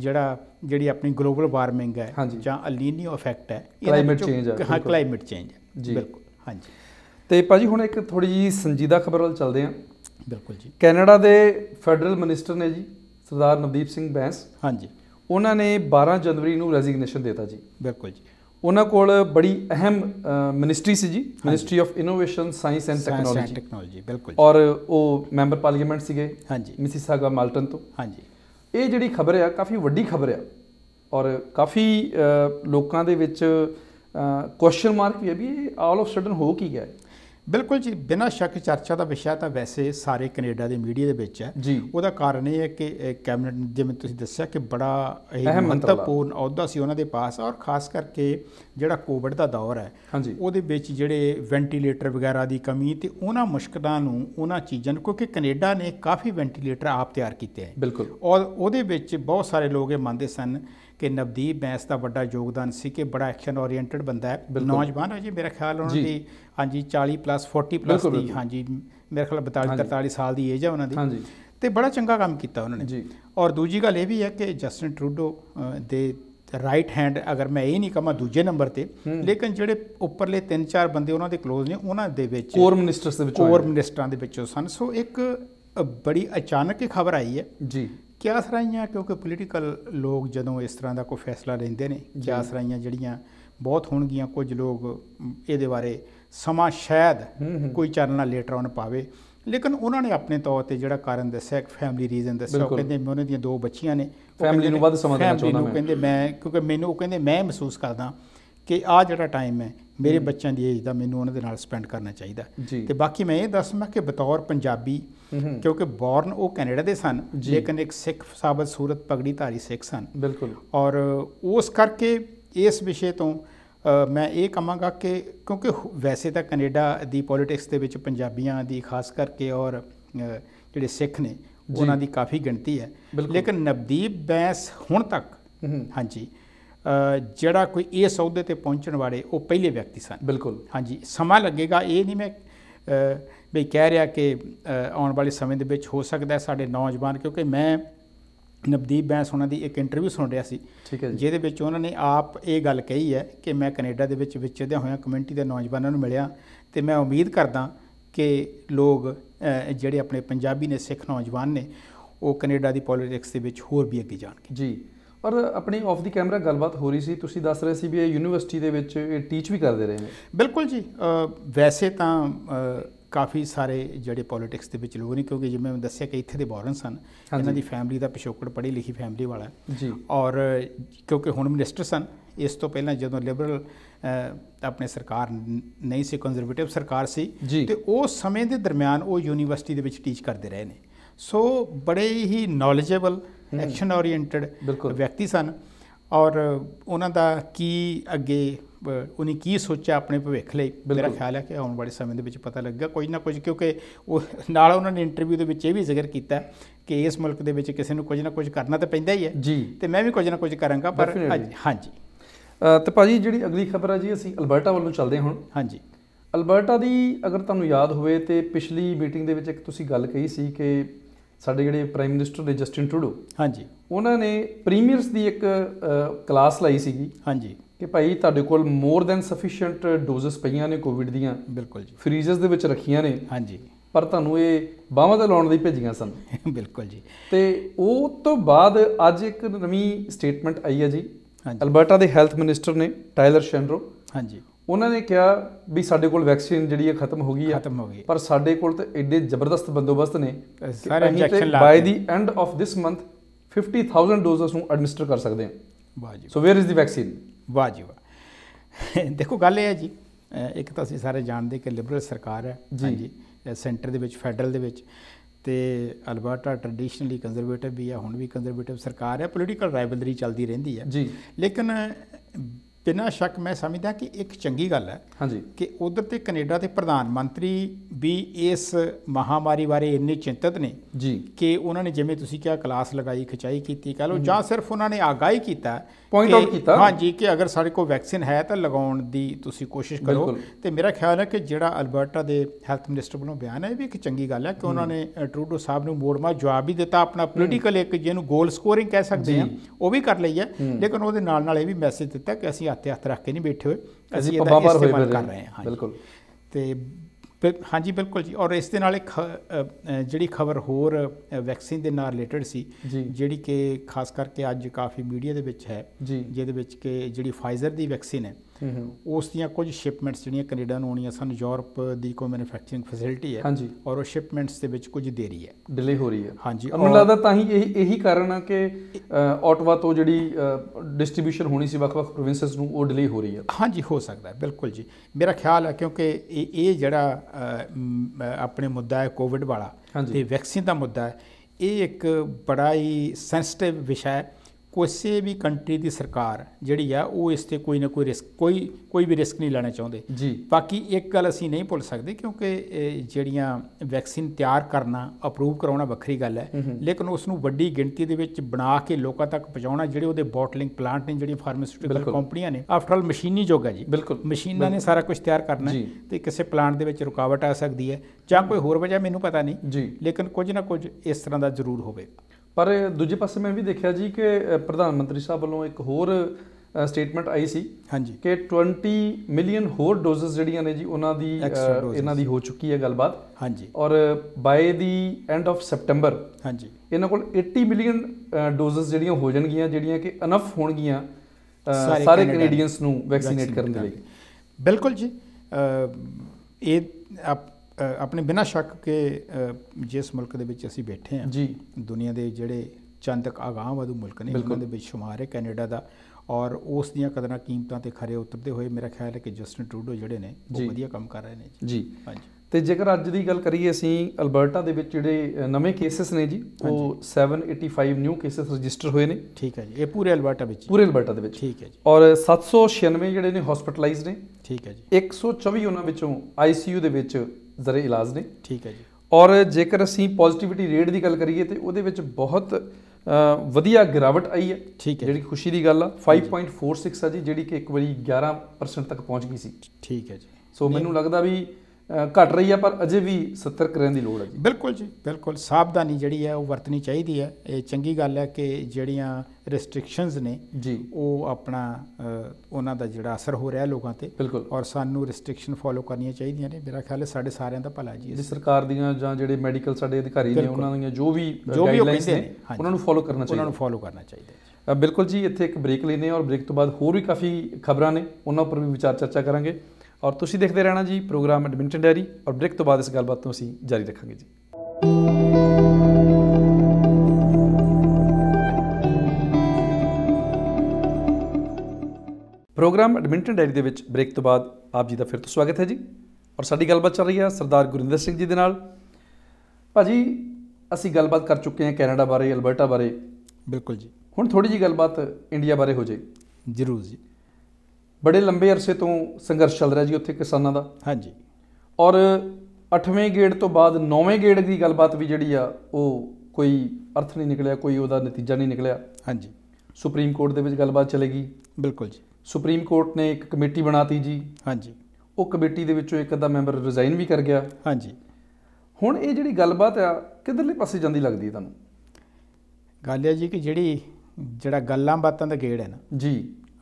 ਜਿਹੜਾ ਜਿਹੜੀ ਆਪਣੀ ਗਲੋਬਲ ਵਾਰਮਿੰਗ ਹੈ ਜਾਂ ਅਲੀਨੀਓ ਇਫੈਕਟ ਹੈ ਕਲਾਈਮੇਟ ਚੇਂਜ ਹੈ ਹਾਂ ਕਲਾਈਮੇਟ ਚੇਂਜ ਹੈ ਜੀ ਬਿਲਕੁਲ ਹਾਂਜੀ ਤੇ ਭਾਜੀ ਹੁਣ ਇੱਕ ਥੋੜੀ ਜੀ ਸੰਜੀਦਾ ਖਬਰ ਵੱਲ ਚੱਲਦੇ ਹਾਂ ਬਿਲਕੁਲ ਜੀ ਕੈਨੇਡਾ ਦੇ ਫੈਡਰਲ ਮਿਨਿਸਟਰ ਨੇ ਜੀ ਸਰਦਾਰ ਨਵਦੀਪ ਸਿੰਘ ਬੈਂਸ ਹਾਂਜੀ ਉਹਨਾਂ ਨੇ 12 ਜਨਵਰੀ ਨੂੰ ਰੈਜ਼ਿਗਨੇਸ਼ਨ ਦਿੱਤਾ ਜੀ ਬਿਲਕੁਲ ਜੀ ਉਹਨਾਂ ਕੋਲ ਬੜੀ ਅਹਿਮ ਮਿਨਿਸਟਰੀ ਸੀ ਜੀ ministry of innovation science and technology technology ਬਿਲਕੁਲ ਔਰ ਉਹ ਮੈਂਬਰ ਪਾਰਲੀਮੈਂਟ ਸੀਗੇ ਹਾਂਜੀ ਸਾਗਾ ਮਾਲਟਨ ਤੋਂ ਹਾਂਜੀ ਇਹ ਜਿਹੜੀ ਖਬਰ ਆ ਕਾਫੀ ਵੱਡੀ ਖਬਰ ਆ ਔਰ ਕਾਫੀ ਲੋਕਾਂ ਦੇ ਵਿੱਚ ਕੁਐਸਚਨ ਮਾਰਕ ਵੀ ਹੈ ਵੀ ਆਲ ਆਫ ਸਡਨ ਹੋ ਕੀ ਗਿਆ ਬਿਲਕੁਲ ਜੀ ਬਿਨਾਂ ਸ਼ੱਕ ਚਰਚਾ ਦਾ ਵਿਸ਼ਾ ਤਾਂ ਵੈਸੇ ਸਾਰੇ ਕੈਨੇਡਾ ਦੇ ਮੀਡੀਆ ਦੇ ਵਿੱਚ ਹੈ ਉਹਦਾ ਕਾਰਨ ਇਹ ਹੈ ਕਿ ਕੈਬਨਿਟ ਜਿਵੇਂ ਤੁਸੀਂ ਦੱਸਿਆ ਕਿ ਬੜਾ ਇਹ ਮਹੱਤਵਪੂਰਨ ਅਹੁਦਾ ਸੀ ਉਹਨਾਂ ਦੇ ਪਾਸ ਔਰ ਖਾਸ ਕਰਕੇ ਜਿਹੜਾ ਕੋਵਿਡ ਦਾ ਦੌਰ ਹੈ ਉਹਦੇ ਵਿੱਚ ਜਿਹੜੇ ਵੈਂਟੀਲੇਟਰ ਵਗੈਰਾ ਦੀ ਕਮੀ ਤੇ ਉਹਨਾਂ ਮੁਸ਼ਕਲਾਂ ਨੂੰ ਉਹਨਾਂ ਚੀਜ਼ਾਂ ਨੂੰ ਕਿਉਂਕਿ ਕੈਨੇਡਾ ਨੇ ਕਾਫੀ ਵੈਂਟੀਲੇਟਰ ਆਪ ਤਿਆਰ ਕੀਤੇ ਹੈ ਔਰ ਉਹਦੇ ਵਿੱਚ ਬਹੁਤ ਸਾਰੇ ਲੋਕ ਇਹ ਮੰਨਦੇ ਸਨ ਕਿ ਨਵਦੀਪ ਬੈਂਸ ਦਾ ਵੱਡਾ ਯੋਗਦਾਨ ਸੀ ਕਿ ਬੜਾ ਐਕਸ਼ਨ ਓਰੀਐਂਟਡ ਬੰਦਾ ਹੈ ਨੌਜਵਾਨ ਹੈ ਜੀ ਮੇਰਾ ਖਿਆਲ ਉਹਨਾਂ ਦੀ ਹਾਂਜੀ 40 ਪਲੱਸ 40 ਪਲੱਸ ਦੀ ਹਾਂਜੀ ਮੇਰੇ ਖਿਆਲ 42 43 ਸਾਲ ਦੀ ਏਜ ਹੈ ਉਹਨਾਂ ਦੀ ਹਾਂਜੀ ਤੇ ਬੜਾ ਚੰਗਾ ਕੰਮ ਕੀਤਾ ਉਹਨਾਂ ਨੇ ਜੀ ਔਰ ਦੂਜੀ ਗੱਲ ਇਹ ਵੀ ਹੈ ਕਿ ਜਸਟਨ ਟਰੂਡੋ ਦੇ ਰਾਈਟ ਹੈਂਡ ਅਗਰ ਮੈਂ ਇਹ ਨਹੀਂ ਕਹਾਂ ਦੂਜੇ ਨੰਬਰ ਤੇ ਲੇਕਿਨ ਜਿਹੜੇ ਉੱਪਰਲੇ 3-4 ਬੰਦੇ ਉਹਨਾਂ ਦੇ ਕਲੋਜ਼ ਨੇ ਉਹਨਾਂ ਦੇ ਵਿੱਚ ਹੋਰ ਮਿਨਿਸਟਰਸ ਦੇ ਵਿੱਚੋਂ ਹੋਰ ਮਿਨਿਸਟਰਾਂ ਦੇ ਵਿੱਚੋਂ ਸਨ ਸੋ ਇੱਕ ਬੜੀ ਅਚਾਨਕ ਹੀ ਖਬਰ ਆਈ ਹੈ ਜੀ ਕਿਆ ਸਰਾਈਆਂ ਕਿਉਂਕਿ ਪੋਲੀਟੀਕਲ ਲੋਕ ਜਦੋਂ ਇਸ ਤਰ੍ਹਾਂ ਦਾ ਕੋਈ ਫੈਸਲਾ ਲੈਂਦੇ ਨੇ ਕਿਆ ਸਰਾਈਆਂ ਜਿਹੜੀਆਂ ਬਹੁਤ ਹੋਣਗੀਆਂ ਕੁਝ ਲੋਕ ਇਹਦੇ ਬਾਰੇ ਸਮਾਂ ਸ਼ਾਇਦ ਕੋਈ ਚਾਨਣਾ ਲੇਟਰ ਆਨ ਪਾਵੇ ਲੇਕਿਨ ਉਹਨਾਂ ਨੇ ਆਪਣੇ ਤੌਰ ਤੇ ਜਿਹੜਾ ਕਾਰਨ ਦੱਸਿਆ ਫੈਮਿਲੀ ਰੀਜ਼ਨ ਦੱਸਿਆ ਉਹ ਕਹਿੰਦੇ ਉਹਨਾਂ ਦੀਆਂ ਦੋ ਬੱਚੀਆਂ ਨੇ ਫੈਮਿਲੀ ਨੂੰ ਵੱਧ ਸਮਾਂ ਦੇਣਾ ਚਾਹੁੰਦਾ ਮੈਂ ਕਹਿੰਦੇ ਮੈਂ ਕਿਉਂਕਿ ਮੈਨੂੰ ਉਹ ਕਹਿੰਦੇ ਮੈਂ ਮਹਿਸੂਸ ਕਰਦਾ ਕਿ ਆ ਜਿਹੜਾ ਟਾਈਮ ਹੈ ਮੇਰੇ ਬੱਚਿਆਂ ਦੀ ਏਜ ਦਾ ਮੈਨੂੰ ਉਹਨਾਂ ਦੇ ਨਾਲ ਸਪੈਂਡ ਕਰਨਾ ਚਾਹੀਦਾ ਤੇ ਬਾਕੀ ਮੈਂ ਇਹ ਦੱਸਣਾ ਕਿ ਬਤੌਰ ਪੰਜਾਬੀ ਕਿਉਂਕਿ ਬੌਰਨ ਉਹ ਕੈਨੇਡਾ ਦੇ ਸਨ ਲੇਕਿਨ ਇੱਕ ਸਿੱਖ ਸਾਬਤ ਸੂਰਤ ਪਗੜੀ ਧਾਰੀ ਸਿੱਖ ਸਨ ਬਿਲਕੁਲ ਔਰ ਉਸ ਕਰਕੇ ਇਸ ਵਿਸ਼ੇ ਤੋਂ ਮੈਂ ਇਹ ਕਹਾਂਗਾ ਕਿ ਕਿਉਂਕਿ ਵੈਸੇ ਤਾਂ ਕੈਨੇਡਾ ਦੀ ਪੋਲਿਟਿਕਸ ਦੇ ਵਿੱਚ ਪੰਜਾਬੀਆਂ ਦੀ ਖਾਸ ਕਰਕੇ ਔਰ ਜਿਹੜੇ ਸਿੱਖ ਨੇ ਉਹਨਾਂ ਦੀ ਕਾਫੀ ਗਿਣਤੀ ਹੈ ਲੇਕਿਨ ਨਵਦੀਪ ਬੈਂਸ ਹੁਣ ਤੱਕ ਹਾਂਜੀ ਜਿਹੜਾ ਕੋਈ ਇਸ ਅਹੁਦੇ ਤੇ ਪਹੁੰਚਣ ਵਾਲੇ ਉਹ ਪਹਿਲੇ ਵਿਅਕਤੀ ਸਨ ਬਿਲਕੁਲ ਹਾਂਜੀ ਸਮਾਂ ਲੱਗੇਗਾ ਇਹ ਨਹੀਂ ਮੈਂ ਵੀ ਕਹਿ ਰਿਹਾ ਕਿ ਆਉਣ ਵਾਲੇ ਸਮੇਂ ਦੇ ਵਿੱਚ ਹੋ ਸਕਦਾ ਹੈ ਸਾਡੇ ਨੌਜਵਾਨ ਕਿਉਂਕਿ ਮੈਂ ਨਵਦੀਪ ਬੈਂਸ ਉਹਨਾਂ ਦੀ ਇੱਕ ਇੰਟਰਵਿਊ ਸੁਣ ਰਿਹਾ ਸੀ ਜਿਹਦੇ ਵਿੱਚ ਉਹਨਾਂ ਨੇ ਆਪ ਇਹ ਗੱਲ ਕਹੀ ਹੈ ਕਿ ਮੈਂ ਕੈਨੇਡਾ ਦੇ ਵਿੱਚ ਵਿਚਰਦਿਆਂ ਹੋਇਆਂ ਕਮਿਊਨਿਟੀ ਦੇ ਨੌਜਵਾਨਾਂ ਨੂੰ ਮਿਲਿਆ ਤੇ ਮੈਂ ਉਮੀਦ ਕਰਦਾ ਕਿ ਲੋਕ ਜਿਹੜੇ ਆਪਣੇ ਪੰਜਾਬੀ ਨੇ ਸਿੱਖ ਨੌਜਵਾਨ ਨੇ ਉਹ ਕੈਨੇਡਾ ਦੀ ਪੋਲਿਟਿਕਸ ਦੇ ਵਿੱਚ ਹੋਰ ਵੀ ਅੱਗੇ ਜਾਣਗੇ ਜੀ ਔਰ ਆਪਣੀ ਆਫ ਦੀ ਕੈਮਰਾ ਗੱਲਬਾਤ ਹੋ ਰਹੀ ਸੀ ਤੁਸੀਂ ਦੱਸ ਰਹੇ ਸੀ ਵੀ ਇਹ ਯੂਨੀਵਰਸਿਟੀ ਦੇ ਵਿੱਚ ਇਹ ਟੀਚ ਵੀ ਕਰਦੇ ਰਹੇ ਨੇ ਬਿਲਕੁਲ ਜੀ ਵੈਸੇ ਤਾਂ ਕਾਫੀ ਸਾਰੇ ਜਿਹੜੇ ਪੋਲਿਟਿਕਸ ਦੇ ਵਿੱਚ ਲੋਕ ਨਹੀਂ ਕਿਉਂਕਿ ਜਿਵੇਂ ਮੈਂ ਦੱਸਿਆ ਕਿ ਇੱਥੇ ਦੇ ਬੋਰਨ ਸਨ ਇਹਨਾਂ ਦੀ ਫੈਮਿਲੀ ਦਾ ਪਿਛੋਕੜ ਪੜ੍ਹੀ ਲਿਖੀ ਫੈਮਿਲੀ ਵਾਲਾ ਜੀ ਔਰ ਕਿਉਂਕਿ ਹੁਣ ਮਿਨਿਸਟਰ ਸਨ ਇਸ ਤੋਂ ਪਹਿਲਾਂ ਜਦੋਂ ਲਿਬਰਲ ਆਪਣੇ ਸਰਕਾਰ ਨਹੀਂ ਸੀ ਕੰਜ਼ਰਵੇਟਿਵ ਸਰਕਾਰ ਸੀ ਤੇ ਉਹ ਸਮੇਂ ਦੇ ਦਰਮਿਆਨ ਉਹ ਯੂਨੀਵਰਸਿਟੀ ਦੇ ਵਿੱਚ ਟੀਚ ਕਰਦੇ ਰਹੇ ਨੇ ਸੋ ਬੜੇ ਹੀ ਨੌਲੇਜੇਬਲ ਐਕਸ਼ਨ ਓਰੀਐਂਟਡ ਵਿਅਕਤੀ ਸਨ ਔਰ ਉਹਨਾਂ ਦਾ ਕੀ ਅੱਗੇ ਉਹਨੇ ਕੀ ਸੋਚਿਆ ਆਪਣੇ ਭਵਿੱਖ ਲਈ ਮੇਰਾ ਖਿਆਲ ਹੈ ਕਿ ਆਉਣ ਵਾਲੇ ਸਮੇਂ ਦੇ ਵਿੱਚ ਪਤਾ ਲੱਗਾ ਕੁਝ ਨਾ ਕੁਝ ਕਿਉਂਕਿ ਉਹ ਨਾਲ ਉਹਨਾਂ ਨੇ ਇੰਟਰਵਿਊ ਦੇ ਵਿੱਚ ਇਹ ਵੀ ਜ਼ਿਕਰ ਕੀਤਾ ਕਿ ਇਸ ਮੁਲਕ ਦੇ ਵਿੱਚ ਕਿਸੇ ਨੂੰ ਕੁਝ ਨਾ ਕੁਝ ਕਰਨਾ ਤਾਂ ਪੈਂਦਾ ਹੀ ਹੈ ਜੀ ਤੇ ਮੈਂ ਵੀ ਕੁਝ ਨਾ ਕੁਝ ਕਰਾਂਗਾ ਪਰ ਹਾਂਜੀ ਤੇ ਭਾਜੀ ਜਿਹੜੀ ਅਗਲੀ ਖਬਰ ਹੈ ਜੀ ਅਸੀਂ ਅਲਬਰਟਾ ਵੱਲੋਂ ਚੱਲਦੇ ਹਾਂ ਹੁਣ ਹਾਂਜੀ ਅਲਬਰਟਾ ਦੀ ਅਗਰ ਤੁਹਾਨੂੰ ਯਾਦ ਹੋਵੇ ਤੇ ਪਿਛਲੀ ਮੀਟਿੰਗ ਦੇ ਵਿੱਚ ਇੱਕ ਤੁਸੀਂ ਗੱਲ ਕਹੀ ਸੀ ਕਿ ਸਾਡੇ ਜਿਹੜੇ ਪ੍ਰਾਈਮ ਮਿਨਿਸਟਰ ਨੇ ਜਸਟਿਨ ਟਰੂਡੋ ਹਾਂਜੀ ਉਹਨਾਂ ਨੇ ਪ੍ਰੀਮੀਅਰਸ ਦੀ ਇੱਕ ਕਲਾਸ ਲਈ ਸੀਗੀ ਹਾਂਜੀ ਕਿ ਭਾਈ ਤੁਹਾਡੇ ਕੋਲ ਮੋਰ ਦੈਨ ਸਫੀਸ਼ੀਐਂਟ ਡੋਜ਼ਸ ਪਈਆਂ ਨੇ ਕੋਵਿਡ ਦੀਆਂ ਬਿਲਕੁਲ ਜੀ ਫ੍ਰੀਜ਼ਰਸ ਦੇ ਵਿੱਚ ਰੱਖੀਆਂ ਨੇ ਹਾਂਜੀ ਪਰ ਤੁਹਾਨੂੰ ਇਹ ਬਾਹਾਂ ਤੇ ਲਾਉਣ ਲਈ ਭੇਜੀਆਂ ਸਨ ਬਿਲਕੁਲ ਜੀ ਤੇ ਉਹ ਤੋਂ ਬਾਅਦ ਅੱਜ ਇੱਕ ਨਵੀਂ ਸਟੇਟਮੈਂਟ ਆਈ ਹੈ ਜੀ ਹਾਂਜੀ ਅਲਬਰਟਾ ਦੇ ਹੈਲਥ ਮਿਨਿਸਟਰ ਨੇ ਟਾਇਲਰ ਸ਼ੈਨਰੋ ਹਾਂਜੀ ਉਹਨਾਂ ਨੇ ਕਿਹਾ ਵੀ ਸਾਡੇ ਕੋਲ ਵੈਕਸੀਨ ਜਿਹੜੀ ਹੈ ਖਤਮ ਹੋ ਗਈ ਹੈ ਖਤਮ ਹੋ ਗਈ ਪਰ ਸਾਡੇ ਕੋਲ ਤਾਂ ਐਡੇ ਜ਼ਬਰਦਸਤ ਬੰਦੋਬਸਤ ਨੇ ਸਾਰੇ ਇੰਜੈਕਸ਼ਨ ਲਾ by the end of this month 50000 doses ਨੂੰ ਐਡਮਿਨਿਸਟਰ ਕਰ ਸਕਦੇ ਹਾਂ ਵਾਹ ਜੀ so where is the vaccine ਵਾਹ ਜੀ ਵਾਹ ਦੇਖੋ ਗੱਲ ਇਹ ਹੈ ਜੀ ਇੱਕ ਤਾਂ ਅਸੀਂ ਸਾਰੇ ਜਾਣਦੇ ਕਿ ਲਿਬਰਲ ਸਰਕਾਰ ਹੈ ਜੀ ਸੈਂਟਰ ਦੇ ਵਿੱਚ ਫੈਡਰਲ ਦੇ ਵਿੱਚ ਤੇ ਅਲਬਰਟਾ ਟ੍ਰੈਡੀਸ਼ਨਲੀ ਕੰਜ਼ਰਵੇਟਿਵ ਵੀ ਹੈ ਹੁਣ ਵੀ ਕੰਜ਼ਰਵੇਟਿਵ ਸਰਕਾਰ ਹੈ ਪੋਲੀਟੀਕਲ ਰਾਈਵਲਰੀ ਚੱਲਦੀ ਰਹਿੰਦੀ ਹੈ ਜੀ ਲੇਕਿਨ ਬਿਨਾਂ ਸ਼ੱਕ ਮੈਂ ਸਮਝਦਾ ਕਿ ਇੱਕ ਚੰਗੀ ਗੱਲ ਹੈ ਹਾਂਜੀ ਕਿ ਉਧਰ ਤੇ ਕੈਨੇਡਾ ਦੇ ਪ੍ਰਧਾਨ ਮੰਤਰੀ ਵੀ ਇਸ ਮਹਾਮਾਰੀ ਬਾਰੇ ਇੰਨੇ ਚਿੰਤਤ ਨੇ ਜੀ ਕਿ ਉਹਨਾਂ ਨੇ ਜਿਵੇਂ ਤੁਸੀਂ ਕਿਹਾ ਕਲਾਸ ਲਗਾਈ ਖਚਾਈ ਕੀਤੀ ਕਹ ਲੋ ਜਾਂ ਸਿਰਫ ਉਹਨਾਂ ਨੇ ਆਗਾਹੀ ਕੀਤਾ ਪੁਆਇੰਟ ਆਊਟ ਕੀਤਾ ਹਾਂ ਜੀ ਕਿ ਅਗਰ ਸਾਡੇ ਕੋਲ ਵੈਕਸੀਨ ਹੈ ਤਾਂ ਲਗਾਉਣ ਦੀ ਤੁਸੀਂ ਕੋਸ਼ਿਸ਼ ਕਰੋ ਤੇ ਮੇਰਾ ਖਿਆਲ ਹੈ ਕਿ ਜਿਹੜਾ ਅਲਬਰਟਾ ਦੇ ਹੈਲਥ ਮਿਨਿਸਟਰ ਵੱਲੋਂ ਬਿਆਨ ਹੈ ਇਹ ਵੀ ਇੱਕ ਚੰਗੀ ਗੱਲ ਹੈ ਕਿ ਉਹਨਾਂ ਨੇ ਟਰੂਡੋ ਸਾਹਿਬ ਨੂੰ ਮੋੜਮਾ ਜਵਾਬ ਵੀ ਦਿੱਤਾ ਆਪਣਾ ਪੋਲੀਟੀਕਲ ਇੱਕ ਜਿਹਨੂੰ ਗੋਲ ਸਕੋਰਿੰਗ ਕਹਿ ਸਕਦੇ ਆ ਉਹ ਵੀ ਕਰ ਲਈ ਹੈ ਲੇਕਿਨ ਉਹਦੇ ਨਾਲ ਨਾਲ ਇਹ ਵੀ ਮੈਸੇਜ ਦਿੱਤਾ ਕਿ ਅਸੀਂ ਹੱਥੇ ਹੱਥ ਰੱਖ ਕੇ ਨਹੀਂ ਬੈਠੇ ਹੋਏ ਅਸੀਂ ਇਹਦਾ ਇਸਤੇਮਾਲ ਕਰ ਰਹੇ ਹਾਂ ਬਿਲਕੁਲ ਤੇ ਹਾਂਜੀ ਬਿਲਕੁਲ ਜੀ ਔਰ ਇਸ ਦੇ ਨਾਲ ਇੱਕ ਜਿਹੜੀ ਖਬਰ ਹੋਰ ਵੈਕਸੀਨ ਦੇ ਨਾਲ ਰਿਲੇਟਡ ਸੀ ਜਿਹੜੀ ਕਿ ਖਾਸ ਕਰਕੇ ਅੱਜ ਕਾਫੀ ਮੀਡੀਆ ਦੇ ਵਿੱਚ ਹੈ ਜਿਹਦੇ ਵਿੱਚ ਕਿ ਜਿਹੜੀ ਫਾਈਜ਼ਰ ਦੀ ਵੈਕਸੀਨ ਹੈ ਉਸ ਦੀਆਂ ਕੁਝ ਸ਼ਿਪਮੈਂਟਸ ਜਿਹੜੀਆਂ ਕੈਨੇਡਾ ਨੂੰ ਆਉਣੀਆਂ ਸਨ ਯੂਰਪ ਦੀ ਕੋ ਮੈਨੂਫੈਕਚਰਿੰਗ ਫੈਸਿਲਿਟੀ ਹੈ ਔਰ ਉਹ ਸ਼ਿਪਮੈਂਟਸ ਦੇ ਵਿੱਚ ਕੁਝ ਦੇਰੀ ਹੈ ਡਿਲੇ ਹੋ ਰਹੀ ਹੈ ਹਾਂਜੀ ਮੈਨੂੰ ਲੱਗਦਾ ਤਾਂ ਹੀ ਇਹੀ ਇਹੀ ਕਾਰਨ ਆ ਕਿ ਆਟਵਾ ਤੋਂ ਜਿਹੜੀ ਡਿਸਟ੍ਰੀਬਿਊਸ਼ਨ ਹੋਣੀ ਸੀ ਵੱਖ-ਵੱਖ ਪ੍ਰੋਵਿੰਸਸ ਨੂੰ ਉਹ ਡਿਲੇ ਹੋ ਰਹੀ ਹੈ ਹਾਂਜੀ ਹੋ ਸਕਦਾ ਹੈ ਬਿਲਕੁਲ ਜੀ ਮੇਰਾ ਖਿਆਲ ਹੈ ਕਿਉਂਕਿ ਇਹ ਇਹ ਜਿਹੜਾ ਆਪਣੇ ਮੁੱਦਾ ਹੈ ਕੋਵਿਡ ਵਾਲਾ ਤੇ ਵੈਕਸੀਨ ਦਾ ਮੁੱਦਾ ਹੈ ਇਹ ਇੱਕ ਬੜਾ ਹੀ ਸੈਂਸਿਟਿਵ ਵਿਸ਼ਾ ਹੈ ਕਿਸੇ ਵੀ ਕੰਟਰੀ ਦੀ ਸਰਕਾਰ ਜਿਹੜੀ ਆ ਉਹ ਇਸ ਤੇ ਕੋਈ ਨਾ ਕੋਈ ਰਿਸਕ ਕੋਈ ਕੋਈ ਵੀ ਰਿਸਕ ਨਹੀਂ ਲੈਣਾ ਚਾਹੁੰਦੇ ਜੀ ਬਾਕੀ ਇੱਕ ਗੱਲ ਅਸੀਂ ਨਹੀਂ ਭੁੱਲ ਸਕਦੇ ਕਿਉਂਕਿ ਜਿਹੜੀਆਂ ਵੈਕਸੀਨ ਤਿਆਰ ਕਰਨਾ ਅਪਰੂਵ ਕਰਾਉਣਾ ਵੱਖਰੀ ਗੱਲ ਹੈ ਲੇਕਿਨ ਉਸ ਨੂੰ ਵੱਡੀ ਗਿਣਤੀ ਦੇ ਵਿੱਚ ਬਣਾ ਕੇ ਲੋਕਾਂ ਤੱਕ ਪਹੁੰਚਾਉਣਾ ਜਿਹੜੇ ਉਹਦੇ ਬੋਟਲਿੰਗ ਪਲਾਂਟ ਨੇ ਜਿਹੜੀਆਂ ਫਾਰਮਾਸਿਊਟੀਕਲ ਕੰਪਨੀਆਂ ਨੇ ਆਫਟਰ ਆਲ ਮਸ਼ੀਨੀ ਜੋਗ ਹੈ ਜੀ ਬਿਲਕੁਲ ਮਸ਼ੀਨਾਂ ਨੇ ਸਾਰਾ ਕੁਝ ਤਿਆਰ ਕਰਨਾ ਤੇ ਕਿਸੇ ਪਲਾਂਟ ਦੇ ਵਿੱਚ ਰੁਕਾਵਟ ਆ ਸਕਦੀ ਹੈ ਜਾਂ ਕੋਈ ਹੋਰ ਵਜ੍ਹਾ ਮੈਨੂੰ ਪਤਾ ਨਹੀਂ ਲੇਕਿਨ ਕੁਝ ਨਾ ਕੁਝ ਇਸ ਤਰ੍ਹਾਂ ਦਾ ਜ਼ਰੂਰ ਹੋਵੇਗਾ ਪਰ ਦੂਜੇ ਪਾਸੇ ਮੈਂ ਵੀ ਦੇਖਿਆ ਜੀ ਕਿ ਪ੍ਰਧਾਨ ਮੰਤਰੀ ਸਾਹਿਬ ਵੱਲੋਂ ਇੱਕ ਹੋਰ ਸਟੇਟਮੈਂਟ ਆਈ ਸੀ ਹਾਂਜੀ ਕਿ 20 ਮਿਲੀਅਨ ਹੋਰ ਡੋਜ਼ਸ ਜਿਹੜੀਆਂ ਨੇ ਜੀ ਉਹਨਾਂ ਦੀ ਇਹਨਾਂ ਦੀ ਹੋ ਚੁੱਕੀ ਹੈ ਗੱਲਬਾਤ ਹਾਂਜੀ ਔਰ by the end of September ਹਾਂਜੀ ਇਹਨਾਂ ਕੋਲ 80 ਮਿਲੀਅਨ ਡੋਜ਼ਸ ਜਿਹੜੀਆਂ ਹੋ ਜਾਣਗੀਆਂ ਜਿਹੜੀਆਂ ਕਿ ਅਨਫ ਹੋਣਗੀਆਂ ਸਾਰੇ ਕੈਨੇਡੀਅਨਸ ਨੂੰ ਵੈਕਸੀਨੇਟ ਕਰਨ ਦੇ ਲਈ ਬਿਲਕੁਲ ਜੀ ਇਹ ਆਪ ਆਪਣੇ ਬਿਨਾਂ ਸ਼ੱਕ ਕਿ ਜਿਸ ਮੁਲਕ ਦੇ ਵਿੱਚ ਅਸੀਂ ਬੈਠੇ ਹਾਂ ਜੀ ਦੁਨੀਆ ਦੇ ਜਿਹੜੇ ਚੰਦ ਤੱਕ ਆਗਾਹ ਵਾਦੂ ਮੁਲਕ ਨੇ ਉਹਨਾਂ ਦੇ ਵਿੱਚ ਸ਼ੁਮਾਰ ਹੈ ਕੈਨੇਡਾ ਦਾ ਔਰ ਉਸ ਦੀਆਂ ਕਦਰਾਂ ਕੀਮਤਾਂ ਤੇ ਖਰੇ ਉਤਰਦੇ ਹੋਏ ਮੇਰਾ ਖਿਆਲ ਹੈ ਕਿ ਜਸਟਨ ਟਰੂਡੋ ਜਿਹੜੇ ਨੇ ਉਹ ਵਧੀਆ ਕੰਮ ਕਰ ਰਹੇ ਨੇ ਜੀ ਹਾਂਜੀ ਤੇ ਜੇਕਰ ਅੱਜ ਦੀ ਗੱਲ ਕਰੀਏ ਅਸੀਂ ਅਲਬਰਟਾ ਦੇ ਵਿੱਚ ਜਿਹੜੇ ਨਵੇਂ ਕੇਸਸ ਨੇ ਜੀ ਉਹ 785 ਨਿਊ ਕੇਸਸ ਰਜਿਸਟਰ ਹੋਏ ਨੇ ਠੀਕ ਹੈ ਜੀ ਇਹ ਪੂਰੇ ਅਲਬਰਟਾ ਵਿੱਚ ਪੂਰੇ ਅਲਬਰਟਾ ਦੇ ਵਿੱਚ ਠੀਕ ਹੈ ਜੀ ਔਰ 796 ਜਿਹੜੇ ਨੇ ਹਸਪੀਟਲਾਈਜ਼ਡ ਨੇ ਠੀਕ ਹੈ ਜੀ 124 ਉਹਨਾਂ ਵਿੱਚੋਂ ਆਈਸੀਯੂ ਦੇ ਵਿੱਚ ਜ਼ਰੇ ਇਲਾਜ ਨੇ ਠੀਕ ਹੈ ਜੀ ਔਰ ਜੇਕਰ ਅਸੀਂ ਪੋਜ਼ਿਟਿਵਿਟੀ ਰੇਟ ਦੀ ਗੱਲ ਕਰੀਏ ਤੇ ਉਹਦੇ ਵਿੱਚ ਬਹੁਤ ਵਧੀਆ ਗਿਰਾਵਟ ਆਈ ਹੈ ਠੀਕ ਹੈ ਜਿਹੜੀ ਖੁਸ਼ੀ ਦੀ ਗੱਲ ਆ 5.46 ਆ ਜੀ ਜਿਹੜੀ ਕਿ ਇੱਕ ਵਾਰੀ 11% ਤੱਕ ਪਹੁੰਚ ਗਈ ਸੀ ਠੀਕ ਹੈ ਜੀ ਸੋ ਮੈਨੂੰ ਲੱਗਦਾ ਵੀ ਘਟ ਰਹੀ ਹੈ ਪਰ ਅਜੇ ਵੀ 70 ਕਰਨ ਦੀ ਲੋੜ ਹੈ ਜੀ ਬਿਲਕੁਲ ਜੀ ਬਿਲਕੁਲ ਸਾਵਧਾਨੀ ਜਿਹੜੀ ਹੈ ਉਹ ਵਰਤਣੀ ਚਾਹੀਦੀ ਹੈ ਇਹ ਚੰਗੀ ਗੱਲ ਹੈ ਕਿ ਜਿਹੜੀਆਂ ਰੈਸਟ੍ਰਿਕਸ਼ਨਸ ਨੇ ਜੀ ਉਹ ਆਪਣਾ ਉਹਨਾਂ ਦਾ ਜਿਹੜਾ ਅਸਰ ਹੋ ਰਿਹਾ ਲੋਕਾਂ ਤੇ ਔਰ ਸਾਨੂੰ ਰੈਸਟ੍ਰਿਕਸ਼ਨ ਫੋਲੋ ਕਰਨੀਆਂ ਚਾਹੀਦੀਆਂ ਨੇ ਮੇਰਾ ਖਿਆਲ ਹੈ ਸਾਡੇ ਸਾਰਿਆਂ ਦਾ ਭਲਾ ਜੀ ਸਰਕਾਰ ਦੀਆਂ ਜਾਂ ਜਿਹੜੇ ਮੈਡੀਕਲ ਸਾਡੇ ਅਧਿਕਾਰੀ ਨੇ ਉਹਨਾਂ ਦੀਆਂ ਜੋ ਵੀ ਜੋ ਵੀ ਕਹਿੰਦੇ ਨੇ ਉਹਨਾਂ ਨੂੰ ਫੋਲੋ ਕਰਨਾ ਚਾਹੀਦਾ ਉਹਨਾਂ ਨੂੰ ਫੋਲੋ ਕਰਨਾ ਚਾਹੀਦਾ ਬਿਲਕੁਲ ਜੀ ਇੱਥੇ ਇੱਕ ਬ੍ਰੇਕ ਲੈਨੇ ਔਰ ਬ੍ਰੇਕ ਤੋਂ ਬਾਅਦ ਹੋਰ ਵੀ ਕਾਫੀ ਖਬਰਾਂ ਨੇ ਉਹਨਾਂ ਉੱਪਰ ਵੀ ਵਿਚਾਰ ਚਰਚਾ ਕਰਾਂਗੇ ਔਰ ਤੁਸੀਂ ਦੇਖਦੇ ਰਹਿਣਾ ਜੀ ਪ੍ਰੋਗਰਾਮ ਐਡਮਿੰਟਨ ਡੈਰੀ ਔਰ ਬ੍ਰੇਕ ਤੋਂ ਬਾਅਦ ਇਸ ਗੱਲਬਾਤ ਨੂੰ ਅਸੀਂ ਜਾਰੀ ਰੱਖਾਂਗੇ ਜੀ ਪ੍ਰੋਗਰਾਮ ਐਡਮਿੰਟਨ ਡੈਰੀ ਦੇ ਵਿੱਚ ਬ੍ਰੇਕ ਤੋਂ ਬਾਅਦ ਆਪ ਜੀ ਦਾ ਫਿਰ ਤੋਂ ਸਵਾਗਤ ਹੈ ਜੀ ਔਰ ਸਾਡੀ ਗੱਲਬਾਤ ਚੱਲ ਰਹੀ ਹੈ ਸਰਦਾਰ ਗੁਰਿੰਦਰ ਸਿੰਘ ਜੀ ਦੇ ਨਾਲ ਭਾਜੀ ਅਸੀਂ ਗੱਲਬਾਤ ਕਰ ਚੁੱਕੇ ਹਾਂ ਕੈਨੇਡਾ ਬਾਰੇ ਅਲਬਰਟਾ ਬਾਰੇ ਬਿਲਕੁਲ ਜੀ ਹੁਣ ਥੋੜੀ ਜੀ ਗੱਲਬਾਤ ਇੰਡੀਆ ਬਾਰੇ ਹੋ ਜੇ ਜ਼ਰੂਰ ਜੀ ਬੜੇ ਲੰਬੇ ਅਰਸੇ ਤੋਂ ਸੰਘਰਸ਼ ਚੱਲ ਰਿਹਾ ਜੀ ਉੱਥੇ ਕਿਸਾਨਾਂ ਦਾ ਹਾਂਜੀ ਔਰ 8ਵੇਂ ਗੇੜ ਤੋਂ ਬਾਅਦ 9ਵੇਂ ਗੇੜ ਦੀ ਗੱਲਬਾਤ ਵੀ ਜਿਹੜੀ ਆ ਉਹ ਕੋਈ ਅਰਥ ਨਹੀਂ ਨਿਕਲਿਆ ਕੋਈ ਉਹਦਾ ਨਤੀਜਾ ਨਹੀਂ ਨਿਕਲਿਆ ਹਾਂਜੀ ਸੁਪਰੀਮ ਕੋਰਟ ਦੇ ਵਿੱਚ ਗੱਲਬਾਤ ਚੱਲੇਗੀ ਬਿਲਕੁਲ ਜੀ ਸੁਪਰੀਮ ਕੋਰਟ ਨੇ ਇੱਕ ਕਮੇਟੀ ਬਣਾਤੀ ਜੀ ਹਾਂਜੀ ਉਹ ਕਮੇਟੀ ਦੇ ਵਿੱਚੋਂ ਇੱਕ ਅੱਧਾ ਮੈਂਬਰ ਰਿਜ਼ਾਈਨ ਵੀ ਕਰ ਗਿਆ ਹਾਂਜੀ ਹੁਣ ਇਹ ਜਿਹੜੀ ਗੱਲਬਾਤ ਆ ਕਿਧਰਲੇ ਪਾਸੇ ਜਾਂਦੀ ਲੱਗਦੀ ਹੈ ਤੁਹਾਨੂੰ ਗੱਲ ਹੈ ਜੀ ਕਿ ਜਿਹੜੀ ਜਿਹੜਾ ਗੱਲਾਂ ਬਾਤਾਂ ਦਾ ਗੇੜ ਹੈ ਨਾ ਜੀ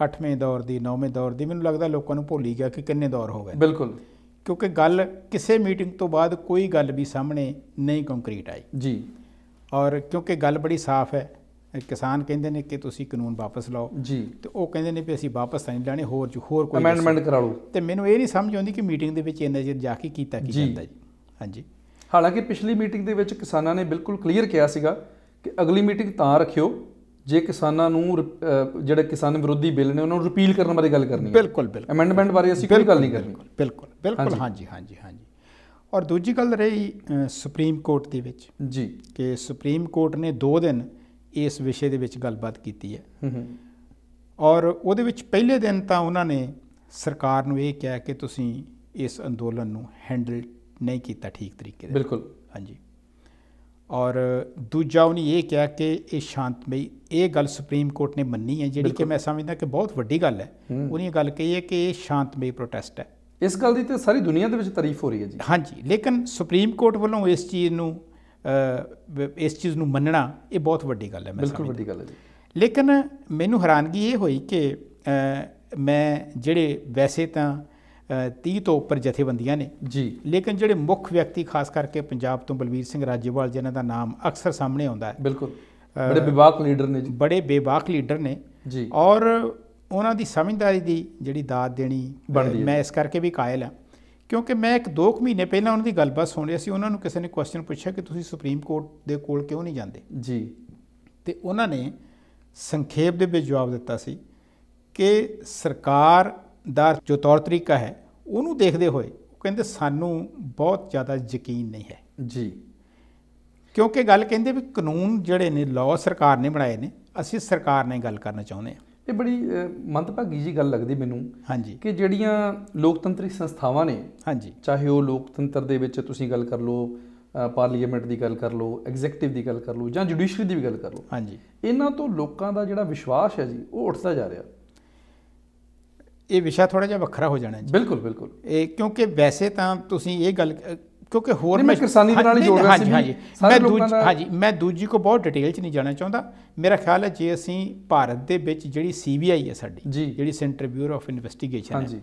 8ਵੇਂ ਦੌਰ ਦੀ 9ਵੇਂ ਦੌਰ ਦੀ ਮੈਨੂੰ ਲੱਗਦਾ ਲੋਕਾਂ ਨੂੰ ਭੁੱਲ ਹੀ ਗਿਆ ਕਿ ਕਿੰਨੇ ਦੌਰ ਹੋ ਗਏ ਬਿਲਕੁਲ ਕਿਉਂਕਿ ਗੱਲ ਕਿਸੇ ਮੀਟਿੰਗ ਤੋਂ ਬਾਅਦ ਕੋਈ ਗੱਲ ਵੀ ਸਾਹਮਣੇ ਨਹੀਂ ਕੰਕਰੀਟ ਆਈ ਜੀ ਔਰ ਕਿਉਂਕਿ ਗੱਲ ਬੜੀ ਸਾਫ਼ ਹੈ ਕਿਸਾਨ ਕਹਿੰਦੇ ਨੇ ਕਿ ਤੁਸੀਂ ਕਾਨੂੰਨ ਵਾਪਸ ਲਾਓ ਜੀ ਤੇ ਉਹ ਕਹਿੰਦੇ ਨੇ ਵੀ ਅਸੀਂ ਵਾਪਸ ਨਹੀਂ ਲੈਣੇ ਹੋਰ ਜੋ ਹੋਰ ਕੋਈ ਅਮੈਂਡਮੈਂਟ ਕਰਾ ਲਓ ਤੇ ਮੈਨੂੰ ਇਹ ਨਹੀਂ ਸਮਝ ਆਉਂਦੀ ਕਿ ਮੀਟਿੰਗ ਦੇ ਵਿੱਚ ਇੰਨੇ ਚਿਰ ਜਾ ਕੇ ਕੀਤਾ ਕੀ ਜਾਂਦਾ ਜੀ ਹਾਂਜੀ ਹਾਲਾਂਕਿ ਪਿਛਲੀ ਮੀਟਿੰਗ ਦੇ ਵਿੱਚ ਕਿਸਾਨਾਂ ਨੇ ਬਿਲਕੁਲ ਕਲੀਅਰ ਕਿਹਾ ਸੀਗਾ ਕਿ ਅਗਲੀ ਮੀਟਿੰਗ ਤਾਂ ਰੱਖਿਓ ਜੇ ਕਿਸਾਨਾਂ ਨੂੰ ਜਿਹੜੇ ਕਿਸਾਨ ਵਿਰੋਧੀ ਬਿੱਲ ਨੇ ਉਹਨਾਂ ਨੂੰ ਰਿਪੀਲ ਕਰਨ ਬਾਰੇ ਗੱਲ ਕਰਨੀ ਹੈ ਬਿਲਕੁਲ ਬਿਲਕੁਲ ਐਮੈਂਡਮੈਂਟ ਬਾਰੇ ਅਸੀਂ ਕੋਈ ਗੱਲ ਨਹੀਂ ਕਰਨੀ ਬਿਲਕੁਲ ਬਿਲਕੁਲ ਹਾਂਜੀ ਹਾਂਜੀ ਹਾਂਜੀ ਔਰ ਦੂਜੀ ਗੱਲ ਰਹੀ ਸੁਪਰੀਮ ਕੋਰਟ ਦੇ ਵਿੱਚ ਜੀ ਕਿ ਸੁਪਰੀਮ ਕੋਰਟ ਨੇ 2 ਦਿਨ ਇਸ ਵਿਸ਼ੇ ਦੇ ਵਿੱਚ ਗੱਲਬਾਤ ਕੀਤੀ ਹੈ ਔਰ ਉਹਦੇ ਵਿੱਚ ਪਹਿਲੇ ਦਿਨ ਤਾਂ ਉਹਨਾਂ ਨੇ ਸਰਕਾਰ ਨੂੰ ਇਹ ਕਿਹਾ ਕਿ ਤੁਸੀਂ ਇਸ ਅੰਦੋਲਨ ਨੂੰ ਹੈਂਡਲ ਨਹੀਂ ਕੀਤਾ ਠੀਕ ਤਰੀਕੇ ਨਾਲ ਬਿਲਕੁਲ ਹਾਂਜੀ ਔਰ ਦੂਜਾ ਉਹਨੇ ਇਹ ਕਿਹਾ ਕਿ ਇਹ ਸ਼ਾਂਤਮਈ ਇਹ ਗੱਲ ਸੁਪਰੀਮ ਕੋਰਟ ਨੇ ਮੰਨੀ ਹੈ ਜਿਹੜੀ ਕਿ ਮੈਂ ਸਮਝਦਾ ਕਿ ਬਹੁਤ ਵੱਡੀ ਗੱਲ ਹੈ ਉਹਨੇ ਗੱਲ ਕਹੀ ਹੈ ਕਿ ਇਹ ਸ਼ਾਂਤਮਈ ਪ੍ਰੋਟੈਸਟ ਹੈ ਇਸ ਗੱਲ ਦੀ ਤੇ ਸਾਰੀ ਦੁਨੀਆ ਦੇ ਵਿੱਚ ਤਾਰੀਫ ਹੋ ਰਹੀ ਹੈ ਜੀ ਹਾਂਜੀ ਲੇਕਿਨ ਸੁਪਰੀਮ ਕੋਰਟ ਵੱਲੋਂ ਇਸ ਚੀਜ਼ ਨੂੰ ਇਸ ਚੀਜ਼ ਨੂੰ ਮੰਨਣਾ ਇਹ ਬਹੁਤ ਵੱਡੀ ਗੱਲ ਹੈ ਮੈਂ ਬਿਲਕੁਲ ਵੱਡੀ ਗੱਲ ਹੈ ਜੀ ਲੇਕਿਨ ਮੈਨੂੰ ਹੈਰਾਨਗੀ ਇਹ ਹੋਈ ਕਿ ਮੈਂ ਜਿਹੜੇ ਵੈਸੇ ਤਾਂ 30 ਤੋਂ ਉੱਪਰ ਜਥੇਬੰਦੀਆਂ ਨੇ ਜੀ ਲੇਕਿਨ ਜਿਹੜੇ ਮੁੱਖ ਵਿਅਕਤੀ ਖਾਸ ਕਰਕੇ ਪੰਜਾਬ ਤੋਂ ਬਲਬੀਰ ਸਿੰਘ ਰਾਜੇਵਾਲ ਜਿਨ੍ਹਾਂ ਦਾ ਨਾਮ ਅਕਸਰ ਸਾਹਮਣੇ ਆਉਂਦਾ ਹੈ ਬਿਲਕੁਲ ਬੜੇ ਬੇਬਾਕ ਲੀਡਰ ਨੇ ਜੀ ਬੜੇ ਬੇਬਾਕ ਲੀਡਰ ਨੇ ਜੀ ਔਰ ਉਹਨਾਂ ਦੀ ਸਮਝਦਾਰੀ ਦੀ ਜਿਹੜੀ ਦਾਤ ਦੇਣੀ ਮੈਂ ਇਸ ਕਰਕੇ ਵੀ ਕਾਇਲ ਹਾਂ ਕਿਉਂਕਿ ਮੈਂ ਇੱਕ 2 ਮਹੀਨੇ ਪਹਿਲਾਂ ਉਹਨਾਂ ਦੀ ਗੱਲਬਾਤ ਸੁਣ ਰਿਹਾ ਸੀ ਉਹਨਾਂ ਨੂੰ ਕਿਸੇ ਨੇ ਕੁਐਸਚਨ ਪੁੱਛਿਆ ਕਿ ਤੁਸੀਂ ਸੁਪਰੀਮ ਕੋਰਟ ਦੇ ਕੋਲ ਕਿਉਂ ਨਹੀਂ ਜਾਂਦੇ ਜੀ ਤੇ ਉਹਨਾਂ ਨੇ ਸੰਖੇਪ ਦੇ ਵਿੱਚ ਜਵਾਬ ਦਿੱਤਾ ਸੀ ਕਿ ਸਰਕਾਰ ਦਾ ਜੋ ਤੌਰ ਤਰੀਕਾ ਹੈ ਉਹਨੂੰ ਦੇਖਦੇ ਹੋਏ ਉਹ ਕਹਿੰਦੇ ਸਾਨੂੰ ਬਹੁਤ ਜ਼ਿਆਦਾ ਯਕੀਨ ਨਹੀਂ ਹੈ ਜੀ ਕਿਉਂਕਿ ਗੱਲ ਕਹਿੰਦੇ ਵੀ ਕਾਨੂੰਨ ਜਿਹੜੇ ਨੇ ਲਾਅ ਸਰਕਾਰ ਨੇ ਬਣਾਏ ਨੇ ਅਸੀਂ ਸਰਕਾਰ ਨੇ ਗੱਲ ਕਰਨਾ ਚਾਹੁੰਦੇ ਹਾਂ ਇਹ ਬੜੀ ਮੰਦਭਾਗੀ ਜੀ ਗੱਲ ਲੱਗਦੀ ਮੈਨੂੰ ਹਾਂਜੀ ਕਿ ਜਿਹੜੀਆਂ ਲੋਕਤੰਤਰੀ ਸੰਸਥਾਵਾਂ ਨੇ ਹਾਂਜੀ ਚਾਹੇ ਉਹ ਲੋਕਤੰਤਰ ਦੇ ਵਿੱਚ ਤੁਸੀਂ ਗੱਲ ਕਰ ਲਓ ਪਾਰਲੀਮੈਂਟ ਦੀ ਗੱਲ ਕਰ ਲਓ ਐਗਜ਼ੀਕਟਿਵ ਦੀ ਗੱਲ ਕਰ ਲਓ ਜਾਂ ਜੁਡੀਸ਼ਰੀ ਦੀ ਵੀ ਗੱਲ ਕਰ ਲਓ ਹਾਂਜੀ ਇਹਨਾਂ ਤੋਂ ਲੋਕਾਂ ਦਾ ਜਿਹੜਾ ਵਿਸ਼ਵਾਸ ਹੈ ਜੀ ਉਹ ਉੱਠਦਾ ਜਾ ਰਿਹਾ ਇਹ ਵਿਸ਼ਾ ਥੋੜਾ ਜਿਹਾ ਵੱਖਰਾ ਹੋ ਜਾਣਾ ਜੀ ਬਿਲਕੁਲ ਬਿਲਕੁਲ ਇਹ ਕਿਉਂਕਿ ਵੈਸੇ ਤਾਂ ਤੁਸੀਂ ਇਹ ਗੱਲ ਕਿਉਂਕਿ ਹੋਰ ਮੈਂ ਕਿਸਾਨੀ ਦੇ ਨਾਲ ਜੋੜ ਰਿਹਾ ਸੀ ਹਾਂਜੀ ਮੈਂ ਦੂਜੀ ਹਾਂਜੀ ਮੈਂ ਦੂਜੀ ਕੋ ਬਹੁਤ ਡਿਟੇਲ ਚ ਨਹੀਂ ਜਾਣਾ ਚਾਹੁੰਦਾ ਮੇਰਾ ਖਿਆਲ ਹੈ ਜੇ ਅਸੀਂ ਭਾਰਤ ਦੇ ਵਿੱਚ ਜਿਹੜੀ ਸੀਬੀਆਈ ਹੈ ਸਾਡੀ ਜਿਹੜੀ ਸੈਂਟਰ ਬਿਊਰੋ ਆਫ ਇਨਵੈਸਟੀਗੇਸ਼ਨ ਹੈ ਹਾਂਜੀ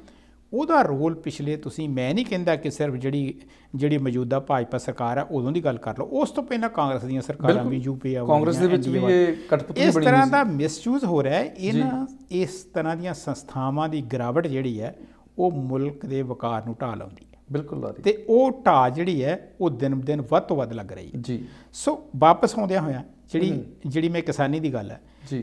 ਉਹਦਾ ਰੋਲ ਪਿਛਲੇ ਤੁਸੀਂ ਮੈਂ ਨਹੀਂ ਕਹਿੰਦਾ ਕਿ ਸਿਰਫ ਜਿਹੜੀ ਜਿਹੜੀ ਮੌਜੂਦਾ ਭਾਜਪਾ ਸਰਕਾਰ ਆ ਉਦੋਂ ਦੀ ਗੱਲ ਕਰ ਲਓ ਉਸ ਤੋਂ ਪਹਿਲਾਂ ਕਾਂਗਰਸ ਦੀਆਂ ਸਰਕਾਰਾਂ ਵੀ ਯੂਪੀ ਆ ਕਾਂਗਰਸ ਦੇ ਵਿੱਚ ਵੀ ਇਹ ਕਟਪੁਤਲੀ ਬਣੀ ਇਸ ਤਰ੍ਹਾਂ ਦਾ ਮਿਸਯੂਜ਼ ਹੋ ਰਿਹਾ ਹੈ ਇਹਨਾਂ ਇਸ ਤਰ੍ਹਾਂ ਦੀਆਂ ਸੰਸਥਾਵਾਂ ਦੀ ਗਰਾਵਟ ਜਿਹੜੀ ਹੈ ਉਹ ਮੁਲਕ ਦੇ ਵਕਾਰ ਨੂੰ ਢਾ ਲਾਉਂਦੀ ਹੈ ਬਿਲਕੁਲ ਲਾਦੀ ਤੇ ਉਹ ਢਾ ਜਿਹੜੀ ਹੈ ਉਹ ਦਿਨ ਦਿਨ ਵੱਧ ਤੋਂ ਵੱਧ ਲੱਗ ਰਹੀ ਹੈ ਜੀ ਸੋ ਵਾਪਸ ਆਉਂਦਿਆਂ ਹੋਇਆਂ ਜਿਹੜੀ ਜਿਹੜੀ ਮੈਂ ਕਿਸਾਨੀ ਦੀ ਗੱਲ ਹੈ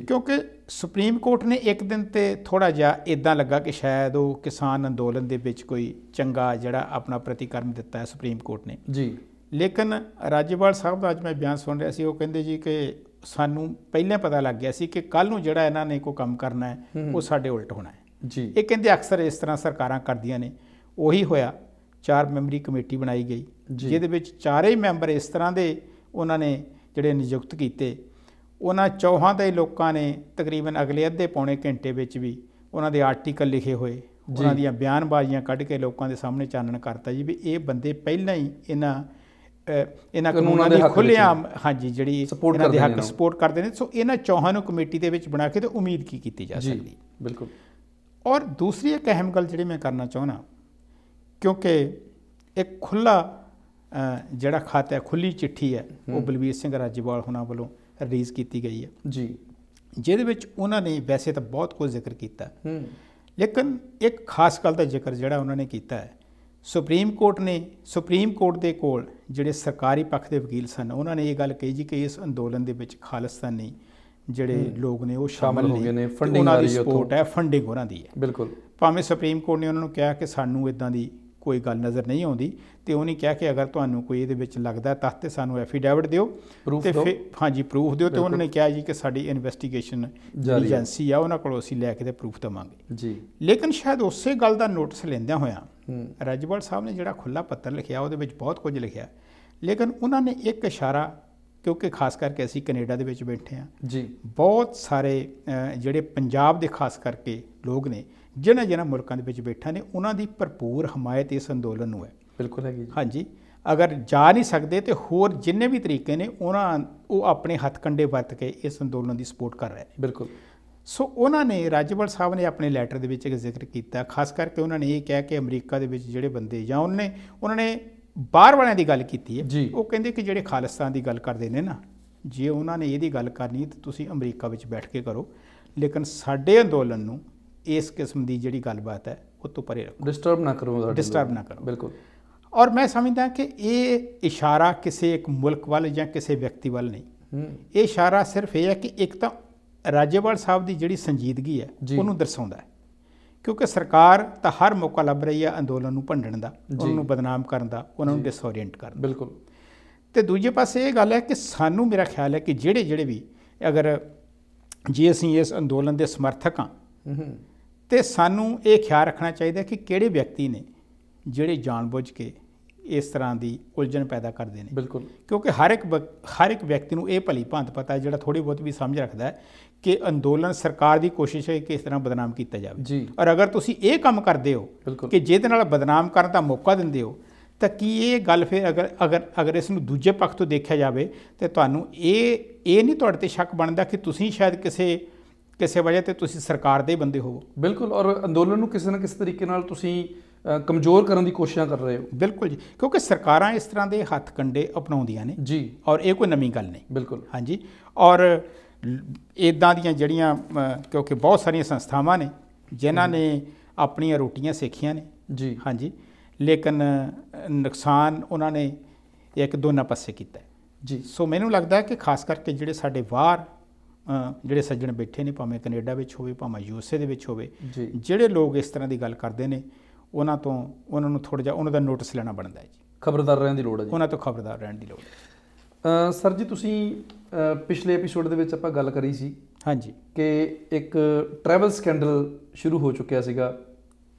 ਕਿਉਂਕਿ ਸੁਪਰੀਮ ਕੋਰਟ ਨੇ ਇੱਕ ਦਿਨ ਤੇ ਥੋੜਾ ਜਿਹਾ ਇਦਾਂ ਲੱਗਾ ਕਿ ਸ਼ਾਇਦ ਉਹ ਕਿਸਾਨ ਅੰਦੋਲਨ ਦੇ ਵਿੱਚ ਕੋਈ ਚੰਗਾ ਜਿਹੜਾ ਆਪਣਾ ਪ੍ਰਤੀਕਰਮ ਦਿੱਤਾ ਹੈ ਸੁਪਰੀਮ ਕੋਰਟ ਨੇ ਜੀ ਲੇਕਿਨ ਰਾਜੇਵਾਲ ਸਾਹਿਬ ਦਾ ਅੱਜ ਮੈਂ ਬਿਆਨ ਸੁਣ ਰਿਹਾ ਸੀ ਉਹ ਕਹਿੰਦੇ ਜੀ ਕਿ ਸਾਨੂੰ ਪਹਿਲਾਂ ਪਤਾ ਲੱਗ ਗਿਆ ਸੀ ਕਿ ਕੱਲ ਨੂੰ ਜਿਹੜਾ ਇਹਨਾਂ ਨੇ ਕੋਈ ਕੰਮ ਕਰਨਾ ਹੈ ਉਹ ਸਾਡੇ ਉਲਟ ਹੋਣਾ ਹੈ ਜੀ ਇਹ ਕਹਿੰਦੇ ਅਕਸਰ ਇਸ ਤਰ੍ਹਾਂ ਸਰਕਾਰਾਂ ਕਰਦੀਆਂ ਨੇ ਉਹੀ ਹੋਇਆ ਚਾਰ ਮੈਂਬਰੀ ਕਮੇਟੀ ਬਣਾਈ ਗਈ ਜਿਹਦੇ ਵਿੱਚ ਚਾਰੇ ਮੈਂਬਰ ਇਸ ਤਰ੍ਹਾਂ ਦੇ ਉਹਨਾਂ ਨੇ ਜਿਹੜੇ ਨਿਯੁਕਤ ਕੀਤੇ ਉਹਨਾਂ ਚੌਹਾਂ ਦੇ ਲੋਕਾਂ ਨੇ ਤਕਰੀਬਨ ਅਗਲੇ ਅੱਧੇ ਪੌਣੇ ਘੰਟੇ ਵਿੱਚ ਵੀ ਉਹਨਾਂ ਦੇ ਆਰਟੀਕਲ ਲਿਖੇ ਹੋਏ ਉਹਨਾਂ ਦੀਆਂ ਬਿਆਨਬਾਜ਼ੀਆਂ ਕੱਢ ਕੇ ਲੋਕਾਂ ਦੇ ਸਾਹਮਣੇ ਚਾਨਣ ਕਰਤਾ ਜੀ ਵੀ ਇਹ ਬੰਦੇ ਪਹਿਲਾਂ ਹੀ ਇਹਨਾਂ ਇਹਨਾਂ ਕਾਨੂੰਨਾਂ ਦੇ ਖੁੱਲਿਆਂ ਹਾਂਜੀ ਜਿਹੜੀ ਇਹਨਾਂ ਦੇ ਹੱਕ ਸਪੋਰਟ ਕਰਦੇ ਨੇ ਸੋ ਇਹਨਾਂ ਚੌਹਾਂ ਨੂੰ ਕਮੇਟੀ ਦੇ ਵਿੱਚ ਬਣਾ ਕੇ ਤੇ ਉਮੀਦ ਕੀ ਕੀਤੀ ਜਾ ਸਕਦੀ ਬਿਲਕੁਲ ਔਰ ਦੂਸਰੀ ਇੱਕ ਅਹਿਮ ਗੱਲ ਜਿਹੜੀ ਮੈਂ ਕਰਨਾ ਚਾਹਣਾ ਕਿਉਂਕਿ ਇੱਕ ਖੁੱਲਾ ਜਿਹੜਾ ਖਾਤ ਹੈ ਖੁੱਲੀ ਚਿੱਠੀ ਹੈ ਉਹ ਬਲਬੀਰ ਸਿੰਘ ਰਾਜੀਵਾਲ ਹੁਣਾਂ ਵੱਲੋਂ ਰਿਲੀਜ਼ ਕੀਤੀ ਗਈ ਹੈ ਜੀ ਜਿਹਦੇ ਵਿੱਚ ਉਹਨਾਂ ਨੇ ਵੈਸੇ ਤਾਂ ਬਹੁਤ ਕੁਝ ਜ਼ਿਕਰ ਕੀਤਾ ਲੇਕਿਨ ਇੱਕ ਖਾਸ ਗੱਲ ਦਾ ਜ਼ਿਕਰ ਜਿਹੜਾ ਉਹਨਾਂ ਨੇ ਕੀਤਾ ਹੈ ਸੁਪਰੀਮ ਕੋਰਟ ਨੇ ਸੁਪਰੀਮ ਕੋਰਟ ਦੇ ਕੋਲ ਜਿਹੜੇ ਸਰਕਾਰੀ ਪੱਖ ਦੇ ਵਕੀਲ ਸਨ ਉਹਨਾਂ ਨੇ ਇਹ ਗੱਲ ਕਹੀ ਜੀ ਕਿ ਇਸ ਅੰਦੋਲਨ ਦੇ ਵਿੱਚ ਖਾਲਸਤਾਨੀ ਜਿਹੜੇ ਲੋਕ ਨੇ ਉਹ ਸ਼ਾਮਲ ਹੋ ਗਏ ਨੇ ਫੰਡਿੰਗ ਵਾਲੀ ਰਹੀ ਹੈ ਸਪੋਰਟ ਹੈ ਫੰਡਿੰਗ ਉਹਨਾਂ ਦੀ ਹੈ ਬਿਲਕੁਲ ਭਾਵੇਂ ਸੁਪਰੀਮ ਕੋਰਟ ਨੇ ਉਹਨਾਂ ਨੂੰ ਕਿਹਾ ਕਿ ਸਾਨੂੰ ਇਦਾਂ ਦੀ ਕੋਈ ਗੱਲ ਨਜ਼ਰ ਨਹੀਂ ਆਉਂਦੀ ਤੇ ਉਹਨੇ ਕਿਹਾ ਕਿ ਅਗਰ ਤੁਹਾਨੂੰ ਕੋਈ ਇਹਦੇ ਵਿੱਚ ਲੱਗਦਾ ਤਾਂ ਤੇ ਸਾਨੂੰ ਐਫੀਡੈਵਿਟ ਦਿਓ ਤੇ ਫਿਰ ਹਾਂਜੀ ਪ੍ਰੂਫ ਦਿਓ ਤੇ ਉਹਨੇ ਕਿਹਾ ਜੀ ਕਿ ਸਾਡੀ ਇਨਵੈਸਟੀਗੇਸ਼ਨ ਏਜੰਸੀ ਆ ਉਹਨਾਂ ਕੋਲੋਂ ਅਸੀਂ ਲੈ ਕੇ ਤੇ ਪ੍ਰੂਫ ਦਵਾਂਗੇ ਜੀ ਲੇਕਿਨ ਸ਼ਾਇਦ ਉਸੇ ਗੱਲ ਦਾ ਨੋਟਿਸ ਲੈਂਦਿਆਂ ਹੋਇਆ ਰਜਵਾਲ ਸਾਹਿਬ ਨੇ ਜਿਹੜਾ ਖੁੱਲਾ ਪੱਤਰ ਲਿਖਿਆ ਉਹਦੇ ਵਿੱਚ ਬਹੁਤ ਕੁਝ ਲਿਖਿਆ ਲੇਕਿਨ ਉਹਨਾਂ ਨੇ ਇੱਕ ਇਸ਼ਾਰਾ ਕਿਉਂਕਿ ਖਾਸ ਕਰਕੇ ਅਸੀਂ ਕੈਨੇਡਾ ਦੇ ਵਿੱਚ ਬੈਠੇ ਆ ਜੀ ਬਹੁਤ ਸਾਰੇ ਜਿਹੜੇ ਪੰਜਾਬ ਦੇ ਖਾਸ ਕਰਕੇ ਲੋਕ ਨੇ ਜਿਨ੍ਹਾਂ ਜਿਨ੍ਹਾਂ ਮੁਲਕਾਂ ਦੇ ਵਿੱਚ ਬੈਠਾ ਨੇ ਉਹਨਾਂ ਦੀ ਭਰਪੂਰ ਹਮਾਇਤ ਇਸ ਅੰਦੋਲਨ ਨੂੰ ਹੈ ਬਿਲਕੁਲ ਹੈ ਜੀ ਹਾਂਜੀ ਅਗਰ ਜਾ ਨਹੀਂ ਸਕਦੇ ਤੇ ਹੋਰ ਜਿੰਨੇ ਵੀ ਤਰੀਕੇ ਨੇ ਉਹਨਾਂ ਉਹ ਆਪਣੇ ਹੱਥ ਕੰਡੇ ਵਰਤ ਕੇ ਇਸ ਅੰਦੋਲਨ ਦੀ ਸਪੋਰਟ ਕਰ ਰਹੇ ਨੇ ਬਿਲਕੁਲ ਸੋ ਉਹਨਾਂ ਨੇ ਰਾਜਵਲ ਸਾਹਿਬ ਨੇ ਆਪਣੇ ਲੈਟਰ ਦੇ ਵਿੱਚ ਇੱਕ ਜ਼ਿਕਰ ਕੀਤਾ ਖਾਸ ਕਰਕੇ ਉਹਨਾਂ ਨੇ ਇਹ ਕਿਹਾ ਕਿ ਅਮਰੀਕਾ ਦੇ ਵਿੱਚ ਜਿਹੜੇ ਬੰਦੇ ਜਾਂ ਉਹਨੇ ਉਹਨਾਂ ਨੇ ਬਾਹਰ ਵਾਲਿਆਂ ਦੀ ਗੱਲ ਕੀਤੀ ਹੈ ਉਹ ਕਹਿੰਦੇ ਕਿ ਜਿਹੜੇ ਖਾਲਿਸਤਾਨ ਦੀ ਗੱਲ ਕਰਦੇ ਨੇ ਨਾ ਜੇ ਉਹਨਾਂ ਨੇ ਇਹਦੀ ਗੱਲ ਕਰਨੀ ਤਾਂ ਤੁਸੀਂ ਅਮਰੀਕਾ ਵਿੱਚ ਬੈਠ ਕੇ ਕਰੋ ਲੇਕਿਨ ਸਾਡੇ ਅੰਦੋਲਨ ਨੂੰ ਇਸ ਕਿਸਮ ਦੀ ਜਿਹੜੀ ਗੱਲਬਾਤ ਹੈ ਉਹ ਤੋਂ ਪਰੇ ਰੱਖੋ ਡਿਸਟਰਬ ਨਾ ਕਰੋ ਡਿਸਟਰਬ ਨਾ ਕਰੋ ਬਿਲਕੁਲ ਔਰ ਮੈਂ ਸਮਝਦਾ ਕਿ ਇਹ ਇਸ਼ਾਰਾ ਕਿਸੇ ਇੱਕ ਮੁਲਕ ਵੱਲ ਜਾਂ ਕਿਸੇ ਵਿਅਕਤੀ ਵੱਲ ਨਹੀਂ ਇਹ ਇਸ਼ਾਰਾ ਸਿਰਫ ਇਹ ਹੈ ਕਿ ਇੱਕ ਤਾਂ ਰਾਜੇਵਾਲ ਸਾਹਿਬ ਦੀ ਜਿਹੜੀ ਸੰਜੀਦਗੀ ਹੈ ਉਹਨੂੰ ਦਰਸਾਉਂਦਾ ਹੈ ਕਿਉਂਕਿ ਸਰਕਾਰ ਤਾਂ ਹਰ ਮੌਕਾ ਲੱਭ ਰਹੀ ਹੈ ਅੰਦੋਲਨ ਨੂੰ ਭੰਡਣ ਦਾ ਉਹਨਾਂ ਨੂੰ ਬਦਨਾਮ ਕਰਨ ਦਾ ਉਹਨਾਂ ਨੂੰ ਡਿਸਓਰੀਐਂਟ ਕਰਨ ਦਾ ਬਿਲਕੁਲ ਤੇ ਦੂਜੇ ਪਾਸੇ ਇਹ ਗੱਲ ਹੈ ਕਿ ਸਾਨੂੰ ਮੇਰਾ ਖਿਆਲ ਹੈ ਕਿ ਜਿਹੜੇ ਜਿਹੜੇ ਵੀ ਅਗਰ ਜੇ ਅਸੀਂ ਇਸ ਅੰਦੋਲਨ ਦੇ ਸਮਰਥਕ ਹਾਂ ਤੇ ਸਾਨੂੰ ਇਹ ਖਿਆਲ ਰੱਖਣਾ ਚਾਹੀਦਾ ਕਿ ਕਿਹੜੇ ਵਿਅਕਤੀ ਨੇ ਜਿਹੜੇ ਜਾਣਬੁੱਝ ਕੇ ਇਸ ਤਰ੍ਹਾਂ ਦੀ ਉਲਝਣ ਪੈਦਾ ਕਰਦੇ ਨੇ ਬਿਲਕੁਲ ਕਿਉਂਕਿ ਹਰ ਇੱਕ ਹਰ ਇੱਕ ਵਿਅਕਤੀ ਨੂੰ ਇਹ ਭਲੀ ਭਾਂਤ ਪਤਾ ਹੈ ਜਿਹੜਾ ਥੋੜੀ ਬਹੁਤ ਵੀ ਸਮਝ ਰੱਖਦਾ ਹੈ ਕਿ ਅੰਦੋਲਨ ਸਰਕਾਰ ਦੀ ਕੋਸ਼ਿਸ਼ ਹੈ ਕਿ ਇਸ ਤਰ੍ਹਾਂ ਬਦਨਾਮ ਕੀਤਾ ਜਾਵੇ ਜੀ ਔਰ ਅਗਰ ਤੁਸੀਂ ਇਹ ਕੰਮ ਕਰਦੇ ਹੋ ਕਿ ਜਿਹਦੇ ਨਾਲ ਬਦਨਾਮ ਕਰਨ ਦਾ ਮੌਕਾ ਦਿੰਦੇ ਹੋ ਤਾਂ ਕੀ ਇਹ ਗੱਲ ਫਿਰ ਅਗਰ ਅਗਰ ਅਗਰ ਇਸ ਨੂੰ ਦੂਜੇ ਪੱਖ ਤੋਂ ਦੇਖਿਆ ਜਾਵੇ ਤੇ ਤੁਹਾਨੂੰ ਇਹ ਇਹ ਨਹੀਂ ਤੁਹਾਡੇ ਤੇ ਸ਼ੱਕ ਬਣਦਾ ਕਿ ਤੁਸੀਂ ਸ਼ਾਇਦ ਕਿਸੇ ਕਿਸੇ ਵਜ੍ਹਾ ਤੇ ਤੁਸੀਂ ਸਰਕਾਰ ਦੇ ਬੰਦੇ ਹੋ ਬਿਲਕੁਲ ਔਰ ਅੰਦੋਲਨ ਨੂੰ ਕਿਸੇ ਨਾ ਕਿਸੇ ਤਰੀਕੇ ਨਾਲ ਤੁਸੀਂ ਕਮਜ਼ੋਰ ਕਰਨ ਦੀ ਕੋਸ਼ਿਸ਼ਾਂ ਕਰ ਰਹੇ ਹੋ ਬਿਲਕੁਲ ਜੀ ਕਿਉਂਕਿ ਸਰਕਾਰਾਂ ਇਸ ਤਰ੍ਹਾਂ ਦੇ ਹੱਥ ਕੰਡੇ ਅਪਣਾਉਂਦੀਆਂ ਨੇ ਜੀ ਔਰ ਇਹ ਕੋਈ ਨਵੀਂ ਗੱਲ ਨਹੀਂ ਬਿਲਕੁਲ ਹਾਂਜੀ ਔਰ ਇਦਾਂ ਦੀਆਂ ਜਿਹੜੀਆਂ ਕਿਉਂਕਿ ਬਹੁਤ ਸਾਰੀਆਂ ਸੰਸਥਾਵਾਂ ਨੇ ਜਿਨ੍ਹਾਂ ਨੇ ਆਪਣੀਆਂ ਰੋਟੀਆਂ ਸੇਖੀਆਂ ਨੇ ਜੀ ਹਾਂਜੀ ਲੇਕਿਨ ਨੁਕਸਾਨ ਉਹਨਾਂ ਨੇ ਇੱਕ ਦੋਨਾਂ ਪਾਸੇ ਕੀਤਾ ਜੀ ਸੋ ਮੈਨੂੰ ਲੱਗਦਾ ਹੈ ਕਿ ਖਾਸ ਕਰਕੇ ਜਿਹੜੇ ਸਾਡੇ ਬਾਹਰ ਜਿਹੜੇ ਸੱਜਣ ਬੈਠੇ ਨੇ ਭਾਵੇਂ ਕੈਨੇਡਾ ਵਿੱਚ ਹੋਵੇ ਭਾਵੇਂ ਯੂਐਸਏ ਦੇ ਵਿੱਚ ਹੋਵੇ ਜਿਹੜੇ ਲੋਕ ਇਸ ਤਰ੍ਹਾਂ ਦੀ ਗੱਲ ਕਰਦੇ ਨੇ ਉਹਨਾਂ ਤੋਂ ਉਹਨਾਂ ਨੂੰ ਥੋੜਾ ਜਿਹਾ ਉਹਨਾਂ ਦਾ ਨੋਟਿਸ ਲੈਣਾ ਬਣਦਾ ਹੈ ਜੀ ਖਬਰਦਾਰ ਰਹਿਣ ਦੀ ਲੋੜ ਹੈ ਜੀ ਉਹਨਾਂ ਤੋਂ ਖਬਰਦਾਰ ਰਹਿਣ ਦੀ ਲੋੜ ਹੈ ਸਰ ਜੀ ਤੁਸੀਂ ਪਿਛਲੇ ਐਪੀਸੋਡ ਦੇ ਵਿੱਚ ਆਪਾਂ ਗੱਲ ਕਰੀ ਸੀ ਹਾਂਜੀ ਕਿ ਇੱਕ ਟਰੈਵਲ ਸਕੈਂਡਲ ਸ਼ੁਰੂ ਹੋ ਚੁੱਕਿਆ ਸੀਗਾ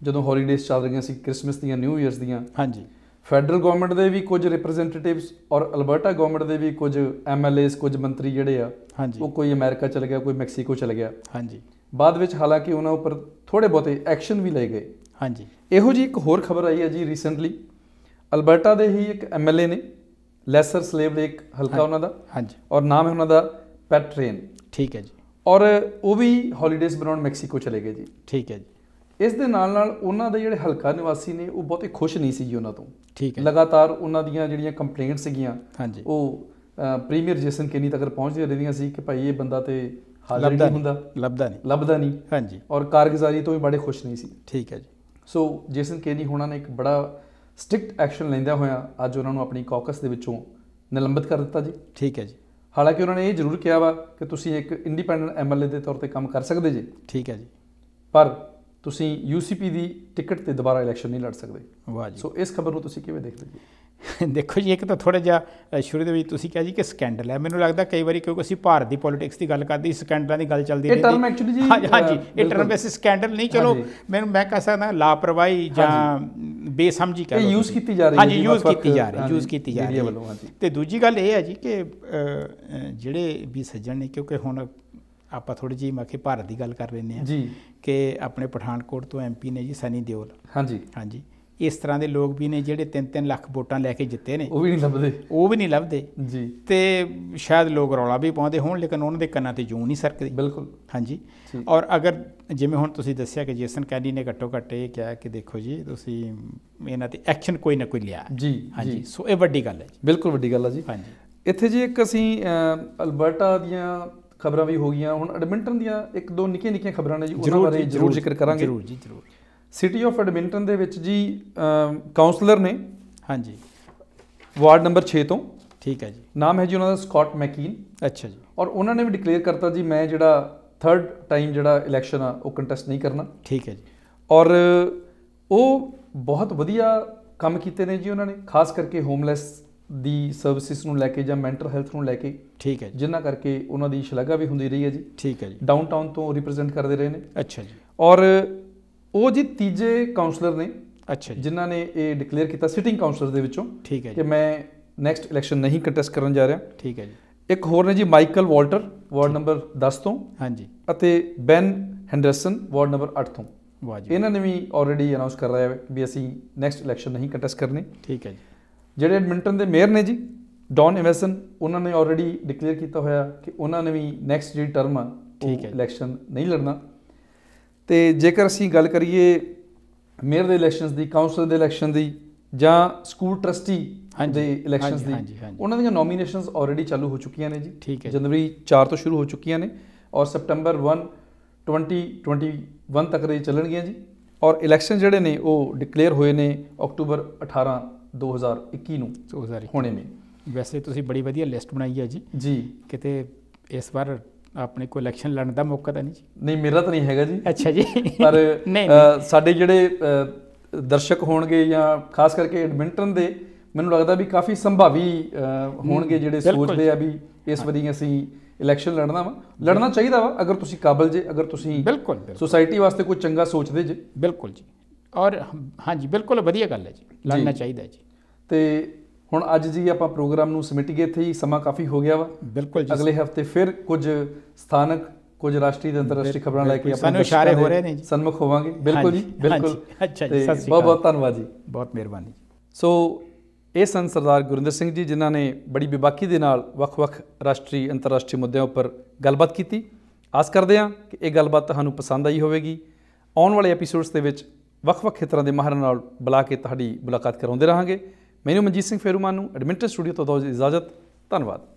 ਜਦੋਂ ਹੌਲੀਡੇਜ਼ ਚੱਲ ਰਹੀਆਂ ਸੀ 크리스마ਸ ਦੀਆਂ ਨਿਊ ਇਅਰਸ ਦੀਆਂ ਹਾਂਜੀ ਫੈਡਰਲ ਗਵਰਨਮੈਂਟ ਦੇ ਵੀ ਕੁਝ ਰਿਪਰੈਜ਼ੈਂਟੇਟਿਵਸ ਔਰ ਅਲਬਰਟਾ ਗਵਰਨਮੈਂਟ ਦੇ ਵੀ ਕੁਝ ਐਮਐਲਏਸ ਕੁਝ ਮੰਤਰੀ ਜਿਹੜੇ ਆ ਉਹ ਕੋਈ ਅਮਰੀਕਾ ਚਲ ਗਿਆ ਕੋਈ ਮੈਕਸੀਕੋ ਚਲ ਗਿਆ ਹਾਂਜੀ ਬਾਅਦ ਵਿੱਚ ਹਾਲਾਂਕਿ ਉਹਨਾਂ ਉੱਪਰ ਥੋੜੇ ਬਹੁਤੇ ਐਕਸ਼ਨ ਵੀ ਲਏ ਗਏ ਹਾਂਜੀ ਇਹੋ ਜੀ ਇੱਕ ਹੋਰ ਖਬਰ ਆਈ ਹੈ ਜੀ ਰੀਸੈਂਟਲੀ ਅਲਬਰਟਾ ਦੇ ਹੀ ਇੱਕ ਐਮਐਲਏ ਨੇ ਲੈਸਰ ਸਲੇਵ ਲੇਕ ਹਲਕਾ ਉਹਨਾਂ ਦਾ ਹਾਂਜੀ ਔਰ ਨਾਮ ਹੈ ਉਹਨਾਂ ਦਾ ਪੈਟਰੇਨ ਠੀਕ ਹੈ ਜੀ ਔਰ ਉਹ ਵੀ ਹੌਲੀਡੇਜ਼ ਬਣਾਉਣ ਮੈਕਸੀਕੋ ਚਲੇ ਗਏ ਜੀ ਠੀਕ ਹੈ ਜੀ ਇਸ ਦੇ ਨਾਲ ਨਾਲ ਉਹਨਾਂ ਦੇ ਜਿਹੜੇ ਹਲਕਾ ਨਿਵਾਸੀ ਨੇ ਉਹ ਬਹੁਤੇ ਖੁਸ਼ ਨਹੀਂ ਸੀ ਉਹਨਾਂ ਤੋਂ ਠੀਕ ਹੈ ਲਗਾਤਾਰ ਉਹਨਾਂ ਦੀਆਂ ਜਿਹੜੀਆਂ ਕੰਪਲੇਂਟਸ ਸੀਗੀਆਂ ਉਹ ਪ੍ਰੀਮੀਅਰ ਜੇਸਨ ਕੇਨੀ ਤੱਕ ਪਹੁੰਚਦੀਆਂ ਰਹਿੰਦੀਆਂ ਸੀ ਕਿ ਭਾਈ ਇਹ ਬੰਦਾ ਤੇ ਹਾਜ਼ਰ ਨਹੀਂ ਹੁੰਦਾ ਲੱਭਦਾ ਨਹੀਂ ਲੱਭਦਾ ਨਹੀਂ ਹਾਂਜੀ ਔਰ ਕਾਰਗੁਜ਼ਾਰੀ ਤੋਂ ਵੀ ਬੜੇ ਖੁਸ਼ ਨਹੀਂ ਸੀ ਠੀਕ ਹੈ ਜੀ ਸੋ ਜੇਸਨ ਕੇਨੀ ਹੋਣਾ ਨੇ ਇੱਕ ਬੜਾ ਸਟ੍ਰਿਕਟ ਐਕਸ਼ਨ ਲੈਂਦਾ ਹੋਇਆ ਅੱਜ ਉਹਨਾਂ ਨੂੰ ਆਪਣੀ ਕਾਕਸ ਦੇ ਵਿੱਚੋਂ ਨਿਲੰਬਿਤ ਕਰ ਦਿੱਤਾ ਜੀ ਠੀਕ ਹੈ ਜੀ ਹਾਲਾਂਕਿ ਉਹਨਾਂ ਨੇ ਇਹ ਜ਼ਰੂਰ ਕਿਹਾ ਵਾ ਕਿ ਤੁਸੀਂ ਇੱਕ ਇੰਡੀਪੈਂਡੈਂਟ ਐਮਐਲਏ ਦੇ ਤੌਰ ਤੇ ਕੰਮ ਕਰ ਸਕਦੇ ਜੀ ਠੀਕ ਹੈ ਜੀ ਪਰ ਤੁਸੀਂ ਯੂਸੀਪੀ ਦੀ ਟਿਕਟ ਤੇ ਦੁਬਾਰਾ ਇਲੈਕਸ਼ਨ ਨਹੀਂ ਲੜ ਸਕਦੇ ਵਾਹ ਜੀ ਸੋ ਇਸ ਖਬਰ ਨੂੰ ਤੁਸੀਂ ਕਿਵੇਂ ਦੇਖਦੇ ਹੋ ਦੇਖੋ ਜੀ ਇੱਕ ਤਾਂ ਥੋੜਾ ਜਿਹਾ ਸ਼ੁਰੂ ਦੇ ਵਿੱਚ ਤੁਸੀਂ ਕਿਹਾ ਜੀ ਕਿ ਸਕੈਂਡਲ ਹੈ ਮੈਨੂੰ ਲੱਗਦਾ ਕਈ ਵਾਰੀ ਕਿਉਂਕਿ ਅਸੀਂ ਭਾਰਤ ਦੀ ਪੋਲਿਟਿਕਸ ਦੀ ਗੱਲ ਕਰਦੇ ਸਕੈਂਡਲਾਂ ਦੀ ਗੱਲ ਚੱਲਦੀ ਰਹਿੰਦੀ ਹੈ ਇਹ ਟਰਮ ਐਕਚੁਅਲੀ ਜੀ ਹਾਂ ਜੀ ਇਹ ਟਰਮ ਵੈਸੇ ਸਕੈਂਡਲ ਨਹੀਂ ਚਲੋ ਮੈਨੂੰ ਮੈਂ ਕਹ ਸਕਦਾ ਲਾਪਰਵਾਹੀ ਜਾਂ ਬੇਸਮਝੀ ਕਹਿੰਦੇ ਇਹ ਯੂਜ਼ ਕੀਤੀ ਜਾ ਰਹੀ ਹੈ ਹਾਂ ਜੀ ਯੂਜ਼ ਕੀਤੀ ਜਾ ਰਹੀ ਹੈ ਯੂਜ਼ ਕੀਤੀ ਜਾ ਰਹੀ ਹੈ ਤੇ ਦੂਜੀ ਗੱਲ ਇਹ ਹੈ ਜੀ ਕਿ ਜਿਹੜੇ ਵੀ ਸੱਜਣ ਨੇ ਕਿਉਂਕਿ ਹੁਣ ਆਪਾਂ ਥੋੜੀ ਜੀ ਮੈਂ ਭਾਰਤ ਦੀ ਗੱਲ ਕਰ ਲੈਨੇ ਆ ਜੀ ਕਿ ਆਪਣੇ ਪਠਾਨਕੋਟ ਤੋਂ ਐਮਪੀ ਨੇ ਜੀ ਸਨੀ ਦਿਓਲ ਹਾਂਜੀ ਹਾਂਜੀ ਇਸ ਤਰ੍ਹਾਂ ਦੇ ਲੋਕ ਵੀ ਨੇ ਜਿਹੜੇ 3-3 ਲੱਖ ਵੋਟਾਂ ਲੈ ਕੇ ਜਿੱਤੇ ਨੇ ਉਹ ਵੀ ਨਹੀਂ ਲੱਭਦੇ ਉਹ ਵੀ ਨਹੀਂ ਲੱਭਦੇ ਜੀ ਤੇ ਸ਼ਾਇਦ ਲੋਕ ਰੌਲਾ ਵੀ ਪਾਉਂਦੇ ਹੋਣ ਲੇਕਿਨ ਉਹਨਾਂ ਦੇ ਕੰਨਾਂ ਤੇ ਜੂ ਨਹੀਂ ਸਰਕਦੀ ਬਿਲਕੁਲ ਹਾਂਜੀ ਔਰ ਅਗਰ ਜਿਵੇਂ ਹੁਣ ਤੁਸੀਂ ਦੱਸਿਆ ਕਿ ਜੇਸਨ ਕੈਡੀ ਨੇ ਘੱਟੋ ਘੱਟ ਇਹ ਕਿਹਾ ਕਿ ਦੇਖੋ ਜੀ ਤੁਸੀਂ ਇਹਨਾਂ ਤੇ ਐਕਸ਼ਨ ਕੋਈ ਨਾ ਕੋਈ ਲਿਆ ਜੀ ਹਾਂਜੀ ਸੋ ਇਹ ਵੱਡੀ ਗੱਲ ਹੈ ਜੀ ਬਿਲਕੁਲ ਵੱਡੀ ਗੱਲ ਹੈ ਜੀ ਹਾਂਜੀ ਇੱਥੇ ਜੀ ਇੱਕ ਅਸੀਂ ਅਲਬਰਟਾ ਦੀਆਂ ਖਬਰਾਂ ਵੀ ਹੋ ਗਈਆਂ ਹੁਣ ਐਡਮਿੰਟਨ ਦੀਆਂ ਇੱਕ ਦੋ ਨਿੱਕੀਆਂ ਨਿੱਕੀਆਂ ਖਬਰਾਂ ਨੇ ਜੀ ਉਹਨਾਂ ਬਾਰੇ ਜ਼ਰੂਰ ਜ਼ਿਕਰ ਕਰਾਂਗੇ ਜ਼ਰੂਰ ਜੀ ਜ਼ਰੂਰ ਸਿਟੀ ਆਫ ਐਡਮਿੰਟਨ ਦੇ ਵਿੱਚ ਜੀ ਕਾਉਂਸਲਰ ਨੇ ਹਾਂਜੀ ਵਾਰਡ ਨੰਬਰ 6 ਤੋਂ ਠੀਕ ਹੈ ਜੀ ਨਾਮ ਹੈ ਜੀ ਉਹਨਾਂ ਦਾ ਸਕਾਟ ਮੈਕੀਨ ਅੱਛਾ ਜੀ ਔਰ ਉਹਨਾਂ ਨੇ ਵੀ ਡਿਕਲੇਅਰ ਕਰਤਾ ਜੀ ਮੈਂ ਜਿਹੜਾ ਥਰਡ ਟਾਈਮ ਜਿਹੜਾ ਇਲੈਕਸ਼ਨ ਆ ਉਹ ਕੰਟੈਸਟ ਨਹੀਂ ਕਰਨਾ ਠੀਕ ਹੈ ਜੀ ਔਰ ਉਹ ਬਹੁਤ ਵਧੀਆ ਕੰਮ ਕੀਤੇ ਨੇ ਜੀ ਉਹਨਾਂ ਨੇ ਖਾਸ ਕਰਕੇ ਹੋਮਲੈਸ ਦੀ ਸਰਵਿਸਿਸ ਨੂੰ ਲੈ ਕੇ ਜਾਂ ਮੈਂਟਲ ਹੈਲਥ ਨੂੰ ਲੈ ਕੇ ਠੀਕ ਹੈ ਜੀ ਜਿੰਨਾ ਕਰਕੇ ਉਹਨਾਂ ਦੀ ਸ਼ਲਾਘਾ ਵੀ ਹੁੰਦੀ ਰਹੀ ਹੈ ਜੀ ਠੀਕ ਹੈ ਜੀ ਡਾਊਨਟਾਊਨ ਤੋਂ ਰਿਪਰੈਜ਼ੈਂਟ ਕਰਦੇ ਰਹੇ ਨੇ ਅੱਛਾ ਜੀ ਔਰ ਉਹ ਜੀ ਤੀਜੇ ਕਾਉਂਸਲਰ ਨੇ ਅੱਛਾ ਜੀ ਜਿਨ੍ਹਾਂ ਨੇ ਇਹ ਡਿਕਲੇਅਰ ਕੀਤਾ ਸਿਟਿੰਗ ਕਾਉਂਸਲਰ ਦੇ ਵਿੱਚੋਂ ਠੀਕ ਹੈ ਜੀ ਕਿ ਮੈਂ ਨੈਕਸਟ ਇਲੈਕਸ਼ਨ ਨਹੀਂ ਕੰਟੈਸਟ ਕਰਨ ਜਾ ਰਿਹਾ ਠੀਕ ਹੈ ਜੀ ਇੱਕ ਹੋਰ ਨੇ ਜੀ ਮਾਈਕਲ ਵਾਲਟਰ ਵਾਰਡ ਨੰਬਰ 10 ਤੋਂ ਹਾਂਜੀ ਅਤੇ ਬੈਨ ਹੈਂਡਰਸਨ ਵਾਰਡ ਨੰਬਰ 8 ਤੋਂ ਵਾਹ ਜੀ ਇਹਨਾਂ ਨੇ ਵੀ ਆਲਰੇਡੀ ਅਨਾਉਂਸ ਕਰ ਰਿਹਾ ਹੈ ਵੀ ਅਸੀਂ ਨੈਕਸਟ ਇਲੈਕਸ਼ਨ ਨਹੀਂ ਕੰਟੈਸਟ ਕਰਨੀ ਠੀਕ ਹੈ ਜੀ ਜਿਹੜੇ ਐਡਮਿੰਟਨ ਦੇ ਮੇਅਰ ਨੇ ਜੀ ਡੌਨ ਐਮਰਸਨ ਉਹਨਾਂ ਨੇ ਆਲਰੇਡੀ ਡਿਕਲੇਅਰ ਕੀਤਾ ਹੋਇਆ ਕਿ ਉਹਨਾਂ ਨੇ ਵੀ ਨੈਕਸਟ ਜਿਹੜੀ ਟਰਮ ਆ ਠੀਕ ਹੈ ਇਲੈਕਸ਼ਨ ਨਹੀਂ ਲੜਨਾ ਤੇ ਜੇਕਰ ਅਸੀਂ ਗੱਲ ਕਰੀਏ ਮੇਅਰ ਦੇ ਇਲੈਕਸ਼ਨਸ ਦੀ ਕਾਉਂਸਲ ਦੇ ਇਲੈਕਸ਼ਨ ਦੀ ਜਾਂ ਸਕੂਲ ਟਰਸਟੀ ਦੇ ਇਲੈਕਸ਼ਨਸ ਦੀ ਉਹਨਾਂ ਦੀਆਂ ਨੋਮੀਨੇਸ਼ਨਸ ਆਲਰੇਡੀ ਚਾਲੂ ਹੋ ਚੁੱਕੀਆਂ ਨੇ ਜੀ ਜਨਵਰੀ 4 ਤੋਂ ਸ਼ੁਰੂ ਹੋ ਚੁੱਕੀਆਂ ਨੇ ਔਰ ਸਪਟੰਬਰ 1 2021 ਤੱਕ ਦੇ ਚੱਲਣਗੀਆਂ ਜੀ ਔਰ ਇਲੈਕਸ਼ਨ ਜਿਹੜੇ ਨੇ ਉਹ ਡਿਕਲੇਅਰ ਹੋਏ ਨੇ ਅਕਤੂਬਰ 18 2021 ਨੂੰ 2021 ਹੋਣੇ ਨੇ ਵੈਸੇ ਤੁਸੀਂ ਬੜੀ ਵਧੀਆ ਲਿਸਟ ਬਣਾਈ ਹੈ ਜੀ ਜੀ ਕਿਤੇ ਇਸ ਵਾਰ ਆਪਣੇ ਕੋਈ ਇਲੈਕਸ਼ਨ ਲੜਨ ਦਾ ਮੌਕਾ ਤਾਂ ਨਹੀਂ ਜੀ ਨਹੀਂ ਮੇਰਾ ਤਾਂ ਨਹੀਂ ਹੈਗਾ ਜੀ ਅੱਛਾ ਜੀ ਪਰ ਸਾਡੇ ਜਿਹੜੇ ਦਰਸ਼ਕ ਹੋਣਗੇ ਜਾਂ ਖਾਸ ਕਰਕੇ ਐਡਮਿੰਟਨ ਦੇ ਮੈਨੂੰ ਲੱਗਦਾ ਵੀ ਕਾਫੀ ਸੰਭਾਵੀ ਹੋਣਗੇ ਜਿਹੜੇ ਸੋਚਦੇ ਆ ਵੀ ਇਸ ਵਾਰੀ ਅਸੀਂ ਇਲੈਕਸ਼ਨ ਲੜਨਾ ਵਾ ਲੜਨਾ ਚਾਹੀਦਾ ਵਾ ਅਗਰ ਤੁਸੀਂ ਕਾਬਲ ਜੇ ਅਗਰ ਤੁਸੀਂ ਬਿਲਕੁਲ ਸੋਸਾਇਟੀ ਵਾਸਤੇ ਕੋਈ ਚੰਗਾ ਸੋਚਦੇ ਜੇ ਬਿਲਕੁਲ ਜੀ ਔਰ ਹਾਂਜੀ ਬਿਲਕੁਲ ਵਧੀਆ ਗੱਲ ਹੈ ਜੀ ਲੜਨਾ ਚਾਹੀਦਾ ਜੀ ਤੇ ਹੁਣ ਅੱਜ ਜੀ ਆਪਾਂ ਪ੍ਰੋਗਰਾਮ ਨੂੰ ਗਏ ਇੱਥੇ ਹੀ ਸਮਾਂ ਕਾਫੀ ਹੋ ਗਿਆ ਵਾ ਬਿਲਕੁਲ ਜੀ ਅਗਲੇ ਹਫਤੇ ਫਿਰ ਕੁਝ ਸਥਾਨਕ ਕੁਝ ਰਾਸ਼ਟਰੀ ਤੇ ਅੰਤਰਰਾਸ਼ਟਰੀ ਖਬਰਾਂ ਲੈ ਕੇ ਆਪਾਂ ਇਸ਼ਾਰੇ ਹੋ ਰਹੇ ਨੇ ਜੀ ਸਨਮੁਖ ਹੋਵਾਂਗੇ ਬਿਲਕੁਲ ਜੀ ਬਿਲਕੁਲ ਅੱਛਾ ਜੀ ਸਤਿ ਸ਼੍ਰੀ ਅਕਾਲ ਬਹੁਤ ਬਹੁਤ ਧੰਨਵਾਦ ਜੀ ਬਹੁਤ ਮਿਹਰਬਾਨੀ ਸੋ ਇਹ ਸੰ ਸਰਦਾਰ ਗੁਰਿੰਦਰ ਸਿੰਘ ਜੀ ਜਿਨ੍ਹਾਂ ਨੇ ਬੜੀ ਬੇਬਾਕੀ ਦੇ ਨਾਲ ਵੱਖ-ਵੱਖ ਰਾਸ਼ਟਰੀ ਅੰਤਰਰਾਸ਼ਟਰੀ ਮੁੱਦਿਆਂ ਉੱਪਰ ਗੱਲਬਾਤ ਕੀਤੀ ਆਸ ਕਰਦੇ ਹਾਂ ਕਿ ਇਹ ਗੱਲਬਾਤ ਤੁਹਾਨੂੰ ਪਸੰਦ ਆਈ ਹੋਵੇਗੀ ਆਉਣ ਵਾਲੇ ਐਪੀਸੋਡਸ ਦੇ ਵਿੱਚ ਵੱਖ-ਵੱਖ ਖੇਤਰਾਂ ਦੇ ਮਾਹਰਾਂ ਨਾਲ ਬੁਲਾ ਕੇ ਤੁਹਾਡੀ ਮੁਲਾਕਾਤ ਕਰਾਉਂਦੇ ਰਹਾਂਗੇ ਮੈਨੂੰ ਮਨਜੀਤ ਸਿੰਘ ਫੇਰੂਮਾਨ ਨੂੰ ਐਡਮਿੰਟਰ ਸਟੂਡੀਓ ਤੋਂ ਦੋ ਇਜਾਜ਼ਤ ਧੰਨਵਾਦ